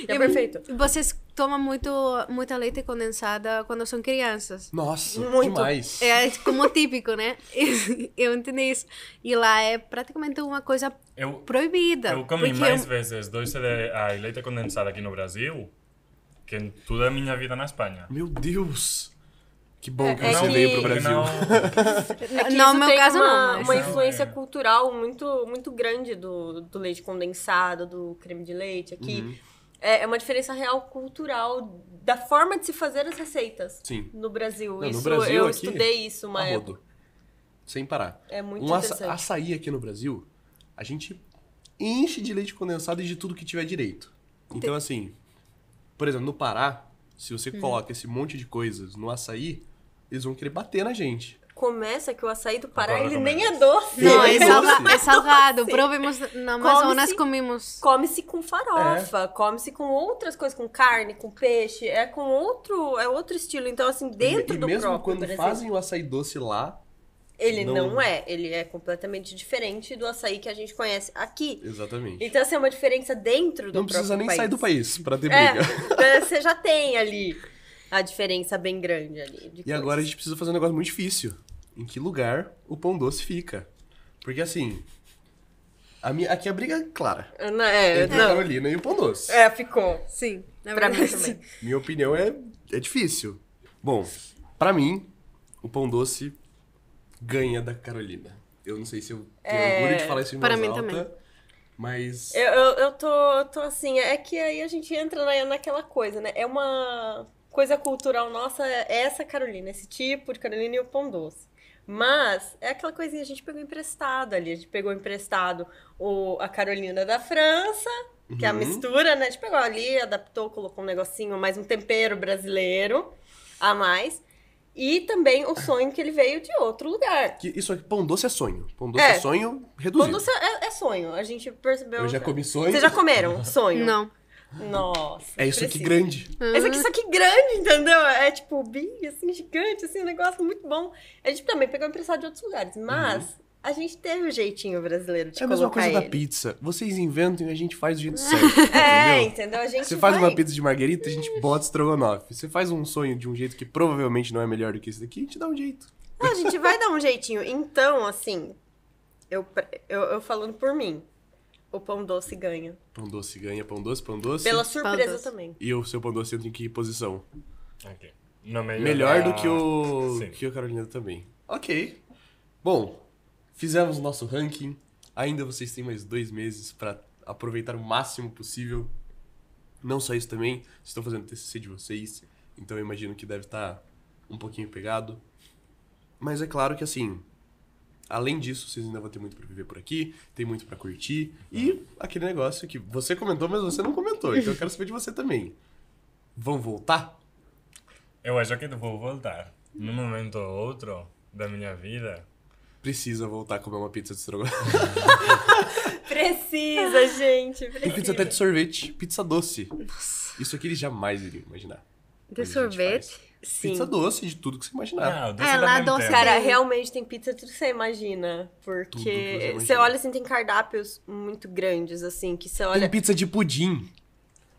é perfeito. Vocês tomam muito, muita leite condensada quando são crianças. Nossa, muito. demais. É, é como típico, né? Eu entendi isso. E lá é praticamente uma coisa eu, proibida. Eu comi mais eu... É vezes doce de ah, leite condensado aqui no Brasil que em toda a minha vida na Espanha. Meu Deus! Que bom é, que é, você que, veio pro Brasil. Não, é não meu caso uma, não. Mas... Uma influência não, é. cultural muito, muito grande do, do leite condensado, do creme de leite aqui. Uhum. É, é, uma diferença real cultural da forma de se fazer as receitas Sim. no Brasil. Não, isso, no Brasil eu aqui, estudei isso uma época. Sem parar. É muito um interessante. Aça açaí aqui no Brasil, a gente enche de leite condensado e de tudo que tiver direito. Então, assim, por exemplo, no Pará, se você hum. coloca esse monte de coisas no açaí, eles vão querer bater na gente começa que o açaí do Pará, ele nem é doce. Não, é, salga, é salgado. Provemos é na Amazonas, come comimos. Come-se com farofa, é. come-se com outras coisas, com carne, com peixe, é com outro, é outro estilo. Então, assim, dentro e, e do mesmo próprio, quando fazem o açaí doce lá, ele não... não... é, ele é completamente diferente do açaí que a gente conhece aqui. Exatamente. Então, assim, é uma diferença dentro do Não precisa nem país. sair do país para ter é, briga. É, você já tem ali a diferença bem grande ali. e coisa. agora a gente precisa fazer um negócio muito difícil em que lugar o pão doce fica. Porque assim, a minha, aqui a briga é clara. Não, é, entre não. a Carolina e o Pão Doce. É, ficou. Sim. Na pra mim também. Minha opinião é, é difícil. Bom, pra mim, o Pão Doce ganha da Carolina. Eu não sei se eu tenho é, orgulho de falar isso em pra mim alta, também. Mas. Eu, eu, eu, tô, tô assim, é que aí a gente entra na, naquela coisa, né? É uma coisa cultural nossa, é essa Carolina, esse tipo de Carolina e o Pão Doce. Mas é aquela coisinha, a gente pegou emprestado ali. A gente pegou emprestado o, a Carolina da França, que é a uhum. mistura, né? A gente pegou ali, adaptou, colocou um negocinho, mais um tempero brasileiro a mais. E também o sonho que ele veio de outro lugar. Que isso aqui, pão doce é sonho. Pão doce é, é sonho reduzido. Pão doce é, é, sonho. A gente percebeu. Eu já comi sonho. Vocês já comeram sonho? Não. Nossa. É isso aqui grande. Uhum. Isso, aqui, é isso aqui grande, entendeu? É tipo big, assim, gigante, assim, um negócio muito bom. A gente também pegou emprestado de outros lugares, uhum. mas uhum. a gente teve o um jeitinho brasileiro de É a mesma coisa ele. da pizza. Vocês inventam e a gente faz do jeito certo. é, entendeu? entendeu? A gente Você vai... faz uma pizza de marguerita, a gente bota estrogonofe. Você faz um sonho de um jeito que provavelmente não é melhor do que esse daqui, a gente dá um jeito. Não, a gente vai dar um jeitinho. Então, assim, eu, eu, eu falando por mim o pão doce ganha. Pão doce ganha, pão doce, pão doce. Pela surpresa doce. também. E o seu pão doce entra em que posição? Okay. Melhor, melhor do que o, Sim. que o Carolina também. Ok. Bom, fizemos o nosso ranking. Ainda vocês têm mais dois meses para aproveitar o máximo possível. Não só isso também, vocês estão fazendo o TCC de vocês, então eu imagino que deve estar tá um pouquinho pegado. Mas é claro que assim, Além disso, vocês ainda vão ter muito para viver por aqui, tem muito para curtir. E uhum. aquele negócio que você comentou, mas você não comentou. Então eu quero saber de você também. Vão voltar? Eu acho que vou voltar. Num momento ou outro da minha vida. Precisa voltar a comer uma pizza de estrogonofe. precisa, gente. Precisa. E pizza até de sorvete, pizza doce. Isso aqui ele jamais iria imaginar. De sorvete? Sim. Pizza doce de tudo que você imaginar. Ah, é doce é, lá doce. Tempo. Cara, realmente tem pizza tudo que você imagina. Porque você, imagina. você olha assim, tem cardápios muito grandes, assim, que você olha. Tem pizza de pudim.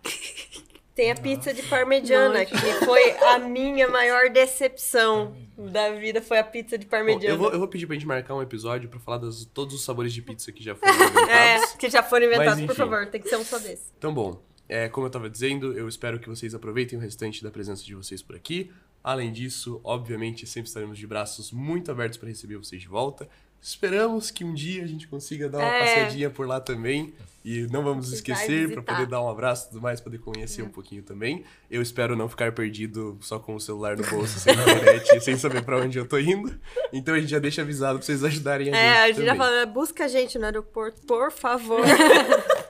Tem a pizza de parmegiana, Nossa. que foi a minha maior decepção da vida, foi a pizza de parmegiana. Bom, eu, vou, eu vou pedir pra gente marcar um episódio pra falar de todos os sabores de pizza que já foram inventados. é, que já foram inventados, Mas, por favor, tem que ser um só desse. Então, bom, é, como eu estava dizendo, eu espero que vocês aproveitem o restante da presença de vocês por aqui. Além disso, obviamente, sempre estaremos de braços muito abertos para receber vocês de volta. Esperamos que um dia a gente consiga dar uma é. passeadinha por lá também. E não vamos esquecer para poder dar um abraço e tudo mais, poder conhecer é. um pouquinho também. Eu espero não ficar perdido só com o celular no bolso, sem internet, sem saber para onde eu tô indo. Então a gente já deixa avisado para vocês ajudarem a é, gente. É, a gente também. já falou, busca a gente no aeroporto, por favor.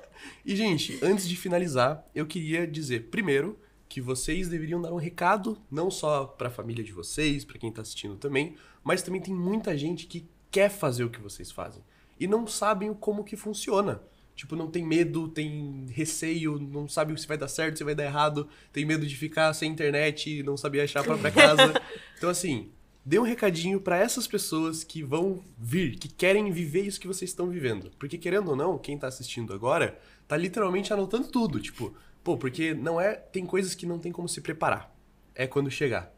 E, gente, antes de finalizar, eu queria dizer, primeiro, que vocês deveriam dar um recado, não só para a família de vocês, para quem está assistindo também, mas também tem muita gente que quer fazer o que vocês fazem e não sabem como que funciona. Tipo, não tem medo, tem receio, não sabe se vai dar certo, se vai dar errado, tem medo de ficar sem internet, não saber achar a própria casa. então, assim, dê um recadinho para essas pessoas que vão vir, que querem viver isso que vocês estão vivendo. Porque, querendo ou não, quem está assistindo agora tá literalmente anotando tudo. Tipo, pô, porque não é. Tem coisas que não tem como se preparar. É quando chegar.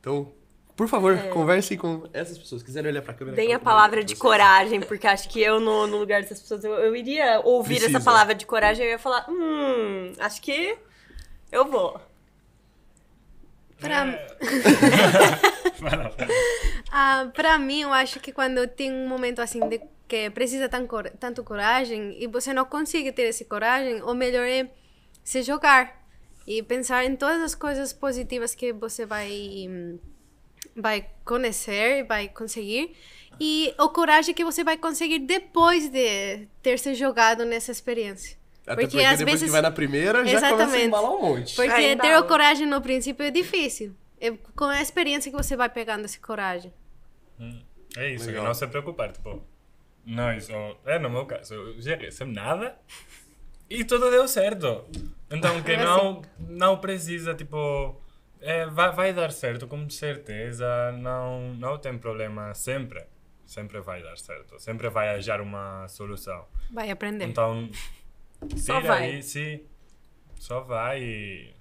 Então, por favor, é. conversem com essas pessoas. Quiserem olhar pra câmera. Deem é a palavra de coragem, porque acho que eu, no, no lugar dessas pessoas, eu, eu iria ouvir Precisa. essa palavra de coragem e ia falar: hum, acho que eu vou. Pra... É. Ah, para mim, eu acho que quando tem um momento assim de que precisa tão, tanto coragem e você não consegue ter essa coragem, o melhor é se jogar e pensar em todas as coisas positivas que você vai vai conhecer, vai conseguir e o coragem que você vai conseguir depois de ter se jogado nessa experiência. Até porque, porque às vezes que vai na primeira já Exatamente. começa a embalar um monte. Porque ter o coragem no princípio é difícil. É com a experiência que você vai pegando essa coragem. Hum. É isso, Legal. que é não se preocupar, tipo, não isso é no meu caso, eu cheguei sem nada e tudo deu certo. Então, que é não, assim. não precisa, tipo, é, vai, vai dar certo, com certeza, não, não tem problema sempre. Sempre vai dar certo, sempre vai achar uma solução. Vai aprender. Então, só vai. Aí, sim, só vai e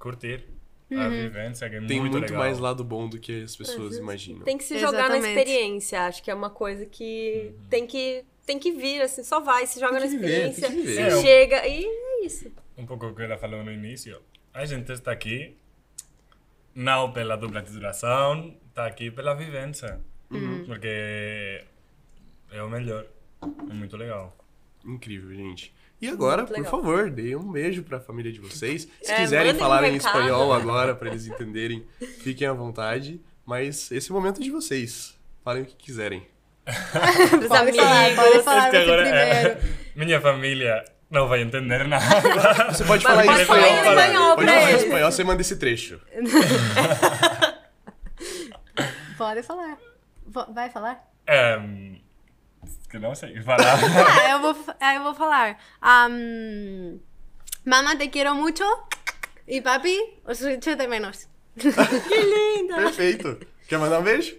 curtir uhum. a vivência é muito Tem muito legal. mais lado bom do que as pessoas uhum. imaginam. Tem que se jogar Exatamente. na experiência, acho que é uma coisa que uhum. tem que tem que vir, assim, só vai, se joga na experiência, se é, chega e é isso. Um pouco o que ela falou no início, a gente está aqui não pela dupla titulação, está aqui pela vivência, uhum. porque é o melhor, é muito legal. Incrível, gente. E agora, por favor, deem um beijo para a família de vocês. Se é, quiserem falar em espanhol agora, para eles entenderem, fiquem à vontade. Mas esse é momento é de vocês. Falem o que quiserem. Os amigos, falar é agora, é, Minha família não vai entender nada. Você pode falar, pode falar em espanhol. pode falar em espanhol, você manda esse trecho. pode falar. Vai falar? Um, ehm, que não sei. Vai lá. ah, eu vou, eu vou falar. Um, Mamá, te quero muito. E papi, os te de menos. que linda! Perfeito. Quer mandar um beijo?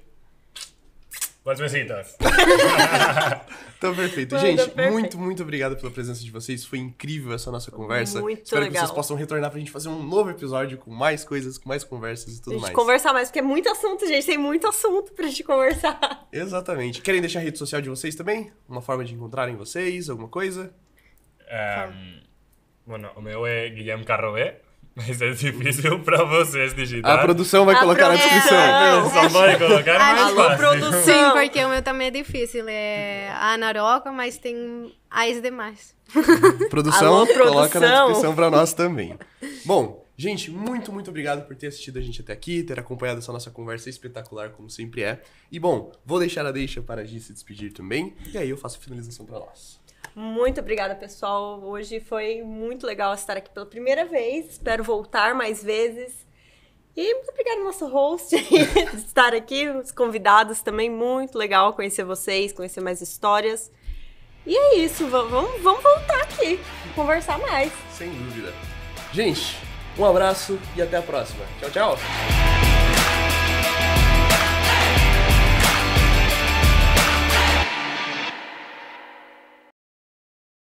Pues besitas! Então, perfeito. Manda gente, perfeito. muito, muito obrigado pela presença de vocês. Foi incrível essa nossa conversa. Muito Espero legal. que vocês possam retornar pra gente fazer um novo episódio com mais coisas, com mais conversas e tudo mais. A gente mais. conversar mais, porque é muito assunto, gente. Tem muito assunto pra gente conversar. Exatamente. Querem deixar a rede social de vocês também? Uma forma de encontrarem vocês, alguma coisa? Um, ehm, bueno, o meu é Guilherme Carrobé. Mas é difícil pra vocês digitar. A produção vai a colocar na descrição. É, não, só vai colocar mais fácil. produção. Sim, porque o meu também é difícil. É a Naroca, mas tem as demais. Produção, Alô, produção, coloca na descrição pra nós também. Bom, gente, muito, muito obrigado por ter assistido a gente até aqui, ter acompanhado essa nossa conversa espetacular, como sempre é. E bom, vou deixar a deixa para a Gi se despedir também. E aí eu faço a finalização pra nós. Muito obrigada, pessoal. Hoje foi muito legal estar aqui pela primeira vez. Espero voltar mais vezes. E muito obrigada ao nosso host de estar aqui, os convidados também. Muito legal conhecer vocês, conhecer mais histórias. E é isso, vamos, vamos voltar aqui, conversar mais. Sem dúvida. Gente, um abraço e até a próxima. Tchau, tchau.